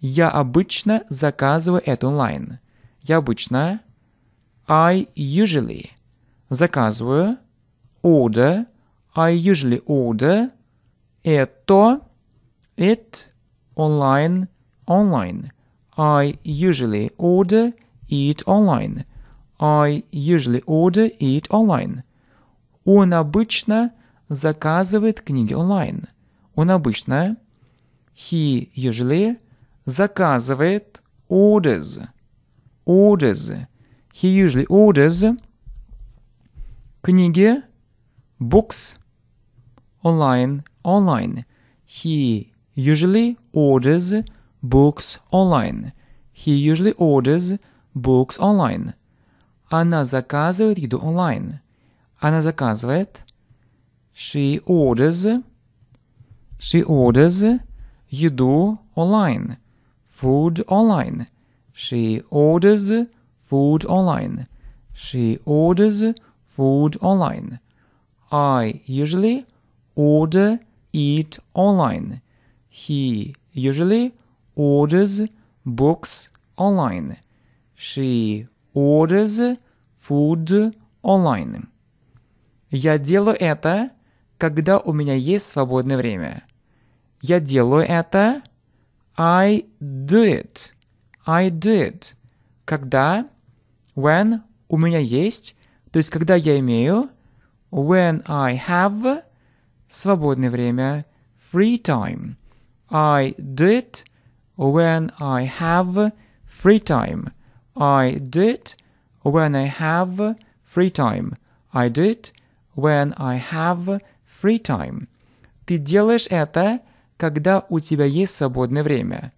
A: Я обычно заказываю это онлайн. Я обычно I usually заказываю order I usually order это it online online. I usually order it online. I usually order it online. Он обычно заказывает книги онлайн. Он обычно, he usually, заказывает orders. Orders. He usually orders книги, books, online, online. He usually orders books online. He usually orders books online. Она заказывает еду онлайн. Она заказывает. She orders. She orders еду онлайн. Food online. She orders food online. She orders food online. I usually order it online. He usually orders books online. She orders food online. Я делаю это, когда у меня есть свободное время. Я делаю это. I do it. I do it. Когда, when у меня есть, то есть когда я имею, when I have свободное время, free time. I do it. when I have free time. I do it. When I have free time. I do it when I have free time. Ты делаешь это, когда у тебя есть свободное время.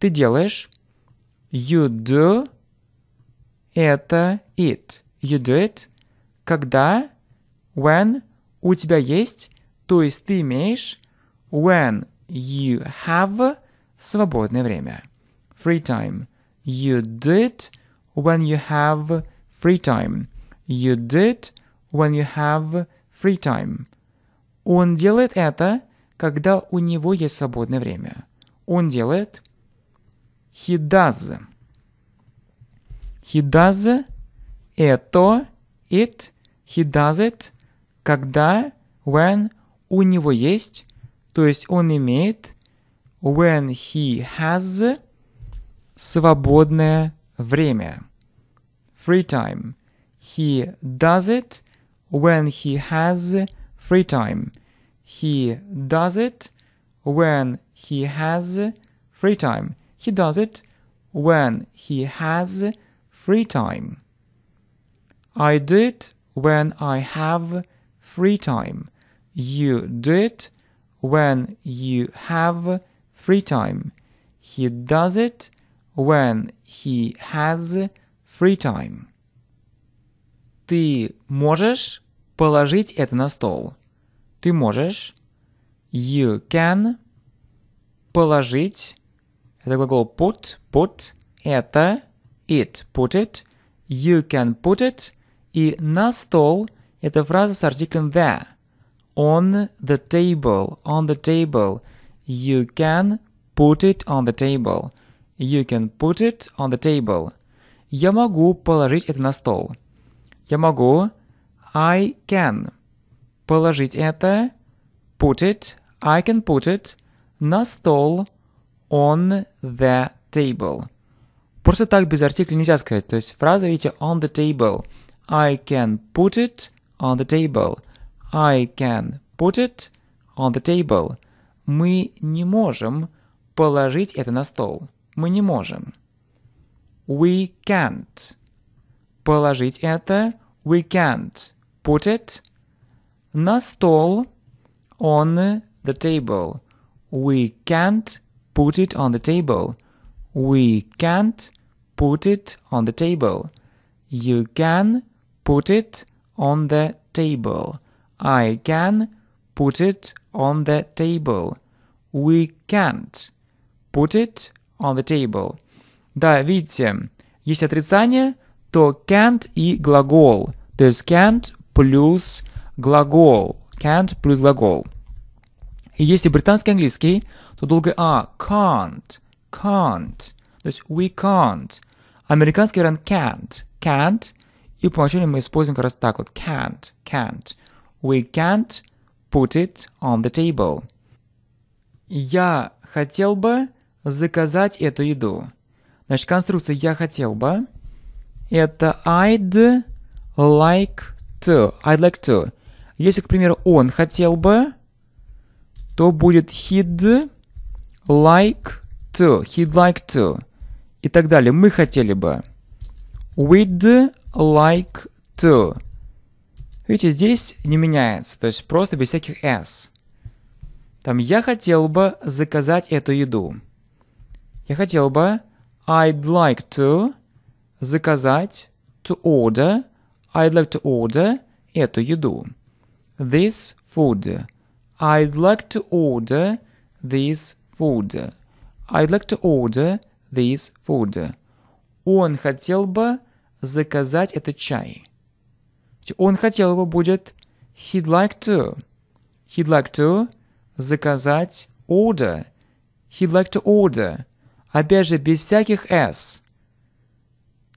A: Ты делаешь you do это it. You do it когда when у тебя есть, то есть ты имеешь when you have свободное время. Free time. You do it – when you have free time. You did when you have free time. Он делает это, когда у него есть свободное время. Он делает. He does. He does это, it, he does it, когда, when у него есть, то есть он имеет, when he has свободное Время. Free time. He does it when he has free time. He does it when he has free time. He does it when he has free time. I do it when I have free time. You do it when you have free time. He does it when he has free time. Ты можешь положить это на стол. Ты можешь. You can положить. Это глагол put. Put. Это it. Put it. You can put it. И на стол это фраза с артиклем the. On the table. On the table. You can put it on the table. You can put it on the table. Я могу положить это на стол. Я могу. I can. Положить это. Put it. I can put it. На стол. On the table. Просто так без артикля нельзя сказать. То есть фраза, видите, on the table. I can put it on the table. I can put it on the table. Мы не можем положить это на стол. мы не можем. We can't. Положить это we can't. Put it на стол on the table. We can't put it on the table. We can't put it on the table. You can put it on the table. I can put it on the table. We can't put it on the table. Да, видите, есть отрицание, то can't и глагол. То есть can't плюс глагол. Can't плюс глагол. И если британский английский, то долгое а can't, can't. То есть we can't. Американский вариант can't, can't. И по умолчанию мы используем как раз так вот can't, can't. We can't put it on the table. Я хотел бы заказать эту еду. Значит, конструкция «я хотел бы» — это I'd like to. I'd like to. Если, к примеру, он хотел бы, то будет he'd like to. He'd like to. И так далее. Мы хотели бы. We'd like to. Видите, здесь не меняется, то есть просто без всяких s. Там я хотел бы заказать эту еду. Я хотел бы I'd like to заказать to order I'd like to order эту еду. This food. I'd like to order this food. I'd like to order this food. Он хотел бы заказать этот чай. Он хотел бы будет he'd like to. He'd like to заказать order. He'd like to order Опять же, без всяких «s».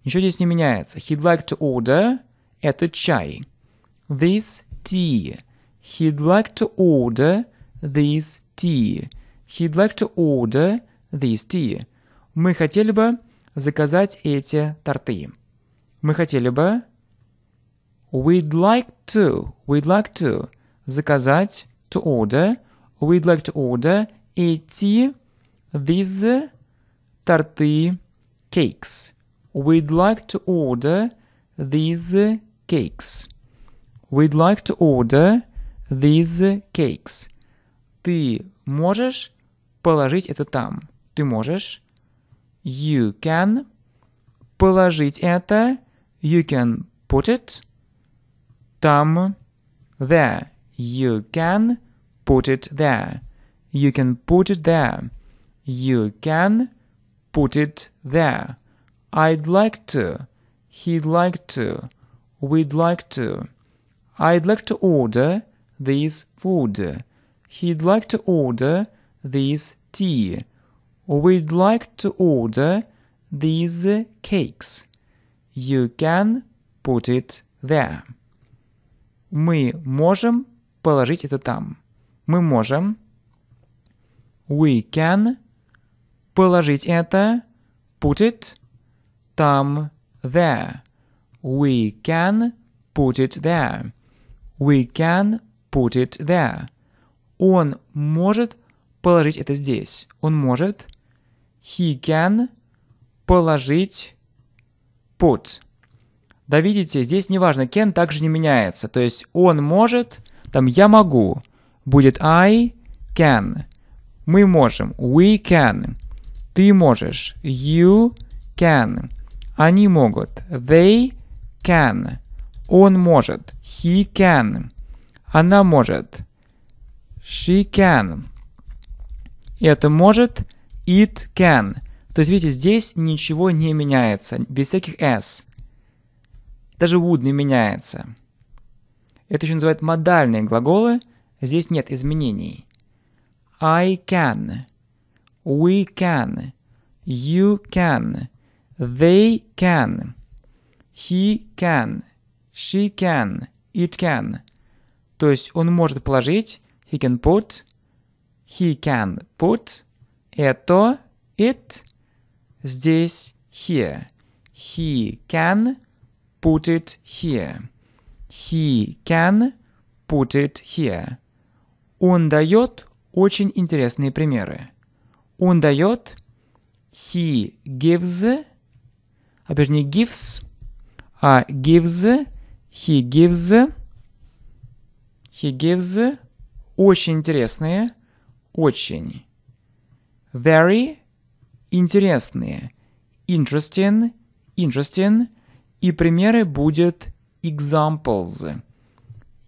A: Ничего здесь не меняется. He'd like to order – это чай. This tea. He'd like to order this tea. He'd like to order this tea. Мы хотели бы заказать эти торты. Мы хотели бы... We'd like to. We'd like to. Заказать to order. We'd like to order эти... These torty cakes. We'd like to order these cakes. We'd like to order these cakes. Ты можешь положить это там. Ты можешь. You can положить это. You can put it там. There. You can put it there. You can put it there. You can Put it there. I'd like to. He'd like to. We'd like to. I'd like to order this food. He'd like to order this tea. We'd like to order these cakes. You can put it there. Мы можем положить это там. Мы можем. We can Положить это. Put it. Там. There. We can put it there. We can put it there. Он может положить это здесь. Он может. He can положить put. Да видите, здесь неважно, can также не меняется. То есть он может, там я могу. Будет I can. Мы можем. We can. Ты можешь. You can. Они могут. They can. Он может. He can. Она может. She can. Это может. It can. То есть, видите, здесь ничего не меняется, без всяких s. Даже would не меняется. Это еще называют модальные глаголы. Здесь нет изменений. I can. We can. You can. They can. He can. She can. It can. То есть он может положить he can put, he can put, это it, здесь here. He can put it here. He can put it here. Он дает очень интересные примеры. Он дает. He gives. Опять же, не gives, а gives. He gives. He gives. Очень интересные. Очень. Very. Интересные. Interesting. Interesting. И примеры будет examples.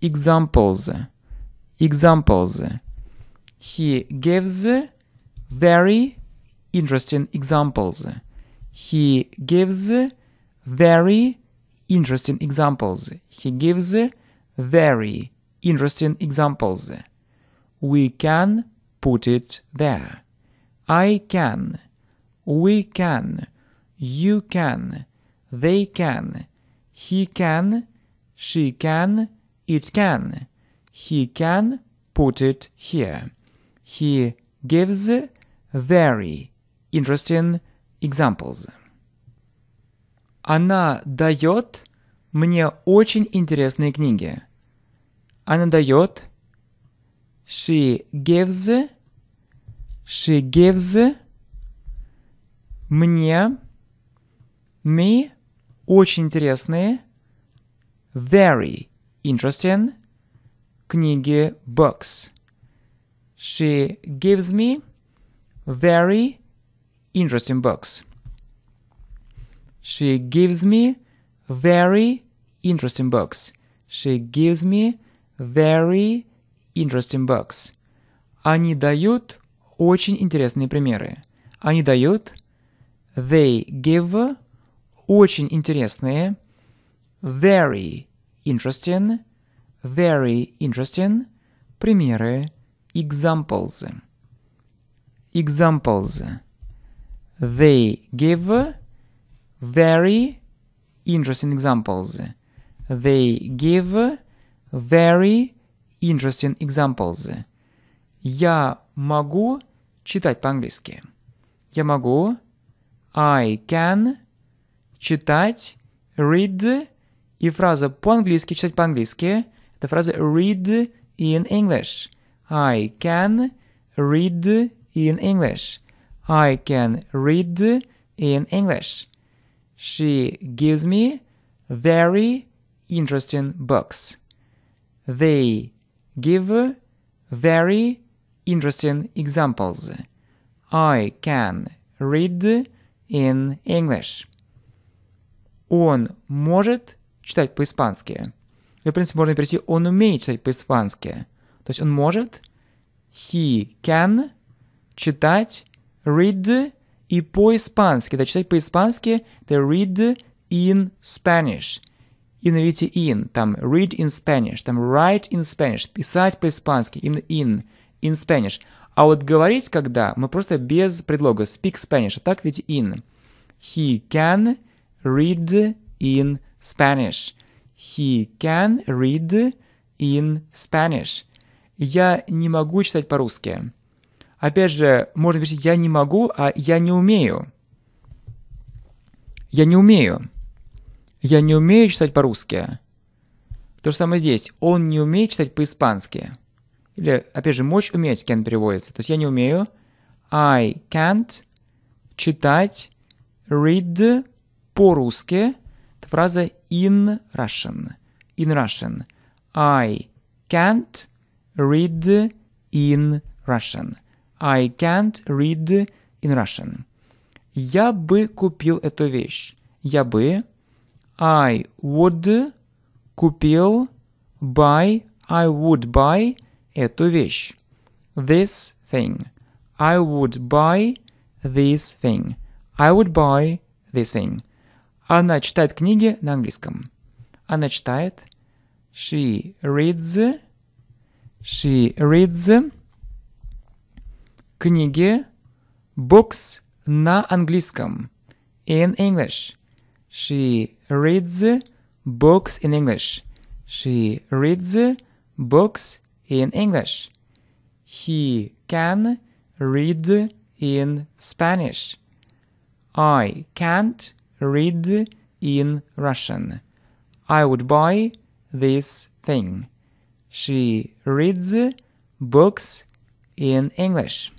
A: Examples. Examples. He gives very interesting examples. He gives very interesting examples. He gives very interesting examples. We can put it there. I can. We can. You can. They can. He can. She can. It can. He can put it here. He gives very interesting examples. Она дает мне очень интересные книги. Она дает. She gives. She gives. Мне. Me. Очень интересные. Very interesting. Книги books. She gives me very interesting books. She gives me very interesting books. She gives me very interesting books. Они дают очень интересные примеры. Они дают they give очень интересные very interesting very interesting примеры examples. examples. They give very interesting examples. They give very interesting examples. Я могу читать по-английски. Я могу I can читать, read и фраза по-английски, читать по-английски, это фраза read in English. I can read in English. I can read in English. She gives me very interesting books. They give very interesting examples. I can read in English. Он может читать по-испански. Или, в принципе, можно перейти «он умеет читать по-испански». То есть он может, he can, читать read и по-испански. Когда читать по-испански, это read in Spanish. И видите in, там read in Spanish, там write in Spanish, писать по-испански, именно in, in Spanish. А вот говорить когда, мы просто без предлога, speak Spanish, а так ведь in. He can read in Spanish. He can read in Spanish. Я не могу читать по-русски. Опять же, можно говорить «я не могу», а «я не умею». «Я не умею». «Я не умею читать по-русски». То же самое здесь. «Он не умеет читать по-испански». Или, опять же, «мочь уметь» can переводится. То есть «я не умею». I can't читать read по-русски. Это фраза in Russian. In Russian. I can't read in Russian. I can't read in Russian. Я бы купил эту вещь. Я бы. I would купил buy. I would buy эту вещь. This thing. I would buy this thing. I would buy this thing. Она читает книги на английском. Она читает. She reads. She reads книги, books на английском, in English. She reads books in English. She reads books in English. He can read in Spanish. I can't read in Russian. I would buy this thing. She reads books in English.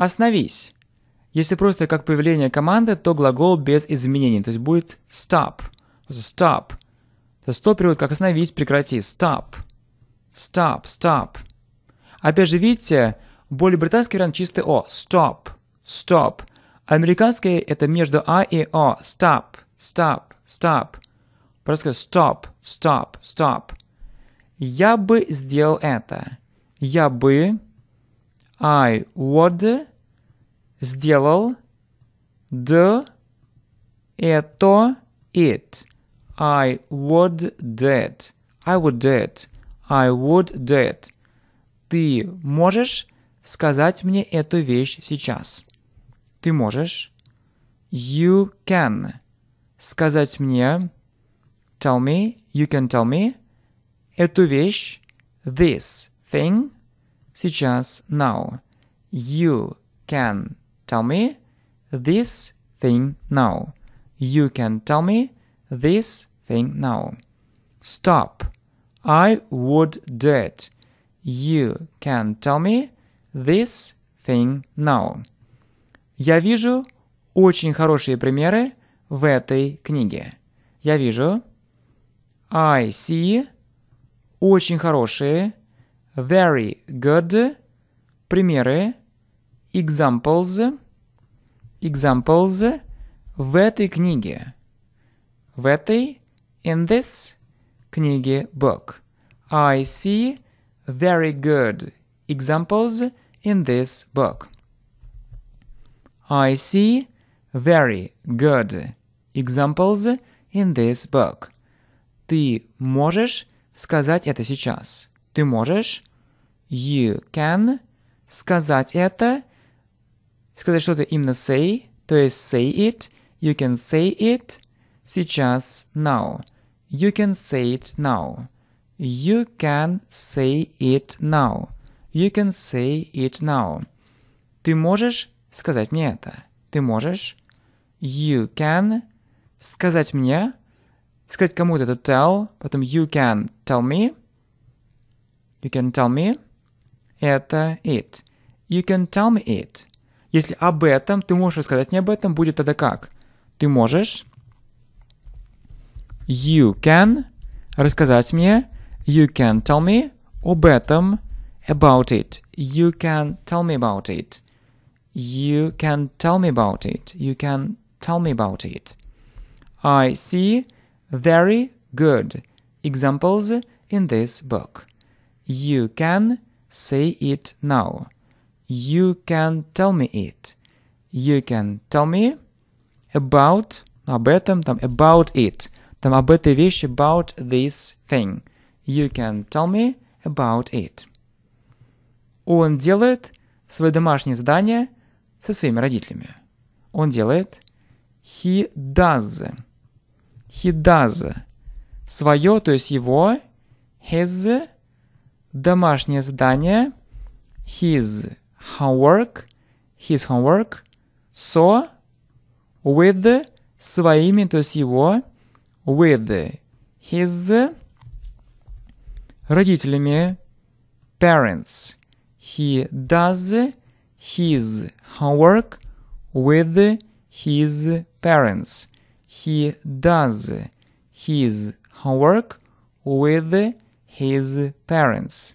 A: «Остановись». Если просто как появление команды, то глагол без изменений, то есть будет stop, stop. То stop перевод как остановись, прекрати, stop, stop, stop. Опять же, видите, более британский вариант чистый О, stop, stop. Американский это между А и О, stop, stop, stop. Просто stop, stop, stop. Я бы сделал это. Я бы, I would, сделал. The. это it. I would that. I would that. I would that. Ты можешь сказать мне эту вещь сейчас? Ты можешь. You can. Сказать мне. Tell me. You can tell me. Эту вещь. This thing. Сейчас. Now. You can tell me this thing now. You can tell me this thing now. Stop. I would do it. You can tell me this thing now. Я вижу очень хорошие примеры в этой книге. Я вижу I see очень хорошие very good примеры examples, examples в этой книге. В этой, in this книге book. I see very good examples in this book. I see very good examples in this book. Ты можешь сказать это сейчас. Ты можешь, you can, сказать это сказать что-то именно say, то есть say it, you can say it сейчас, now. You can say it now. You can say it now. You can say it now. Ты можешь сказать мне это? Ты можешь? You can сказать мне, сказать кому-то это tell, потом you can tell me. You can tell me. Это it. You can tell me it. Если об этом, ты можешь рассказать не об этом, будет тогда как? Ты можешь... You can рассказать мне. You can tell me об этом. About it. You can tell me about it. You can tell me about it. You can tell me about it. I see very good examples in this book. You can say it now. You can tell me it. You can tell me about, ну, об этом, там about it. Там об этой вещи, about this thing. You can tell me about it. Он делает свое домашнее задание со своими родителями. Он делает he does. He does. Свое, то есть его, his, домашнее задание, his, homework, his homework, so, with, своими, то есть его, with, his, родителями, parents. He does his homework with his parents. He does his homework with his parents.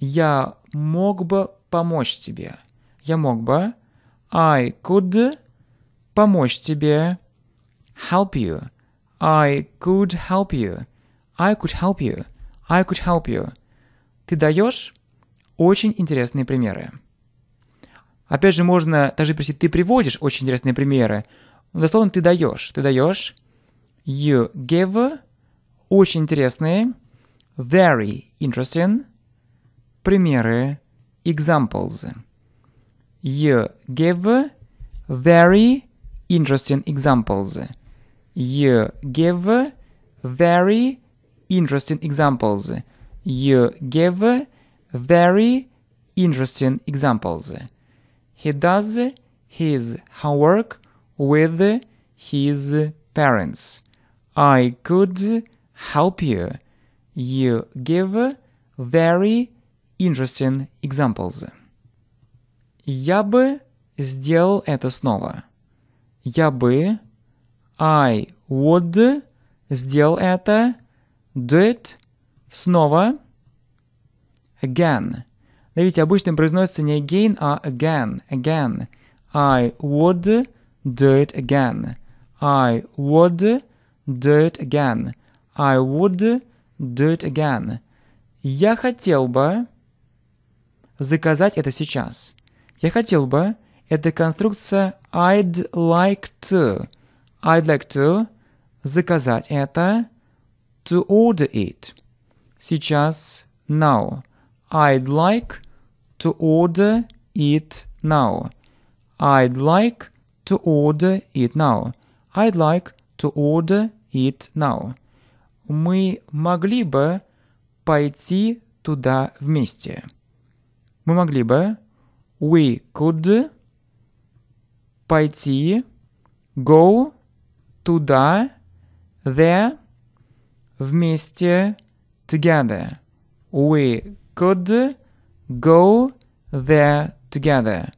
A: Я мог бы помочь тебе. Я мог бы. I could помочь тебе. Help you. I could help you. I could help you. I could help you. Ты даешь очень интересные примеры. Опять же, можно также просить, ты приводишь очень интересные примеры. Но ну, дословно ты даешь. Ты даешь. You give. Очень интересные. Very interesting. Примеры examples. You give very interesting examples. You give very interesting examples. You give very interesting examples. He does his homework with his parents. I could help you. You give very interesting examples. Я бы сделал это снова. Я бы I would сделал это do it снова again. Да ведь обычно произносится не again, а again, again. I would do it again. I would do it again. I would do it again. Я хотел бы заказать это сейчас. Я хотел бы. Это конструкция I'd like to. I'd like to. Заказать это. To order it. Сейчас. Now. I'd like to order it now. I'd like to order it now. I'd like to order it now. Мы могли бы пойти туда вместе. мы могли бы we could пойти go туда there вместе together. We could go there together.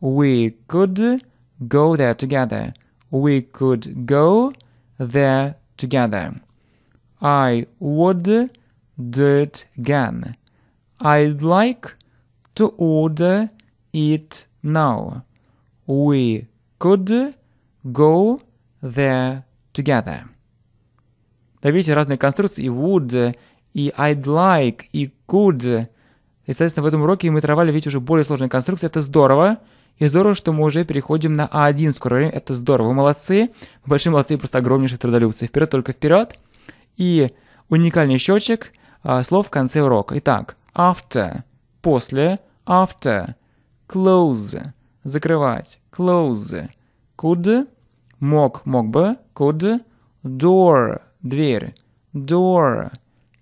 A: We could go there together. We could go there together. I would do it again. I'd like to order it now. We could go there together. Да, разные конструкции, и would, и I'd like, и could. И, соответственно, в этом уроке мы тревали, видите, уже более сложные конструкции. Это здорово. И здорово, что мы уже переходим на А1 скоро время. Это здорово. Вы молодцы. Вы большие молодцы и просто огромнейшие трудолюбцы. Вперед, только вперед. И уникальный счетчик а, слов в конце урока. Итак, after – после, after, close, закрывать, close, could, мог, мог бы, could, door, дверь, door,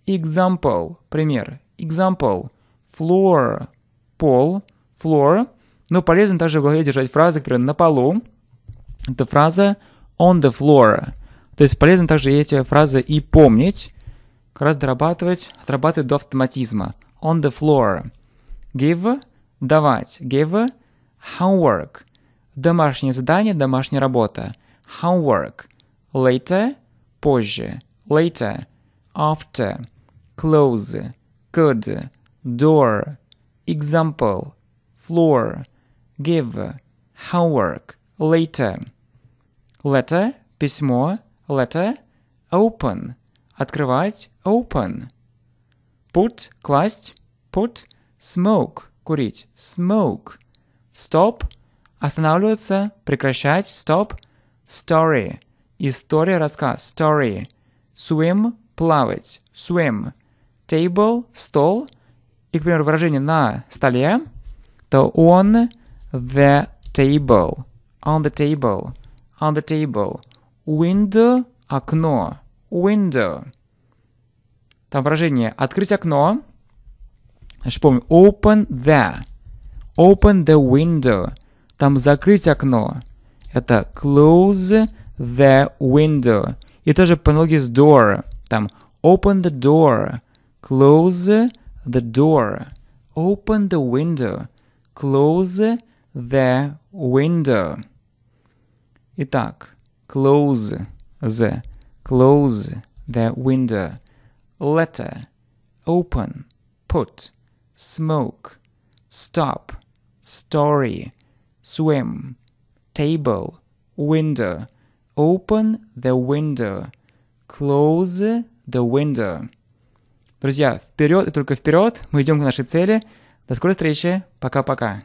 A: example, пример, example, floor, пол, floor, но полезно также в голове держать фразы, например, на полу, это фраза on the floor, то есть полезно также эти фразы и помнить, как раз дорабатывать, отрабатывать до автоматизма. On the floor. Give – давать. Give – homework. Домашнее задание, домашняя работа. Homework. Later – позже. Later. After. Close. Could. Door. Example. Floor. Give. Homework. Later. Letter – письмо. Letter – open. Открывать – open. Put – класть. Put – Smoke – курить. Smoke. Stop – останавливаться, прекращать. Stop. Story – история, рассказ. Story. Swim – плавать. Swim. Table – стол. И, к примеру, выражение на столе, то on the table. On the table. On the table. Window – окно. Window. Там выражение «открыть окно», Значит, помню, open the. Open the window. Там закрыть окно. Это close the window. И тоже по аналогии с door. Там open the door. Close the door. Open the window. Close the window. Итак, close the. Close the window. Letter. Open. Put. smoke, stop, story, swim, table, window, open the window, close the window. Друзья, вперед и только вперед. Мы идем к нашей цели. До скорой встречи. Пока-пока.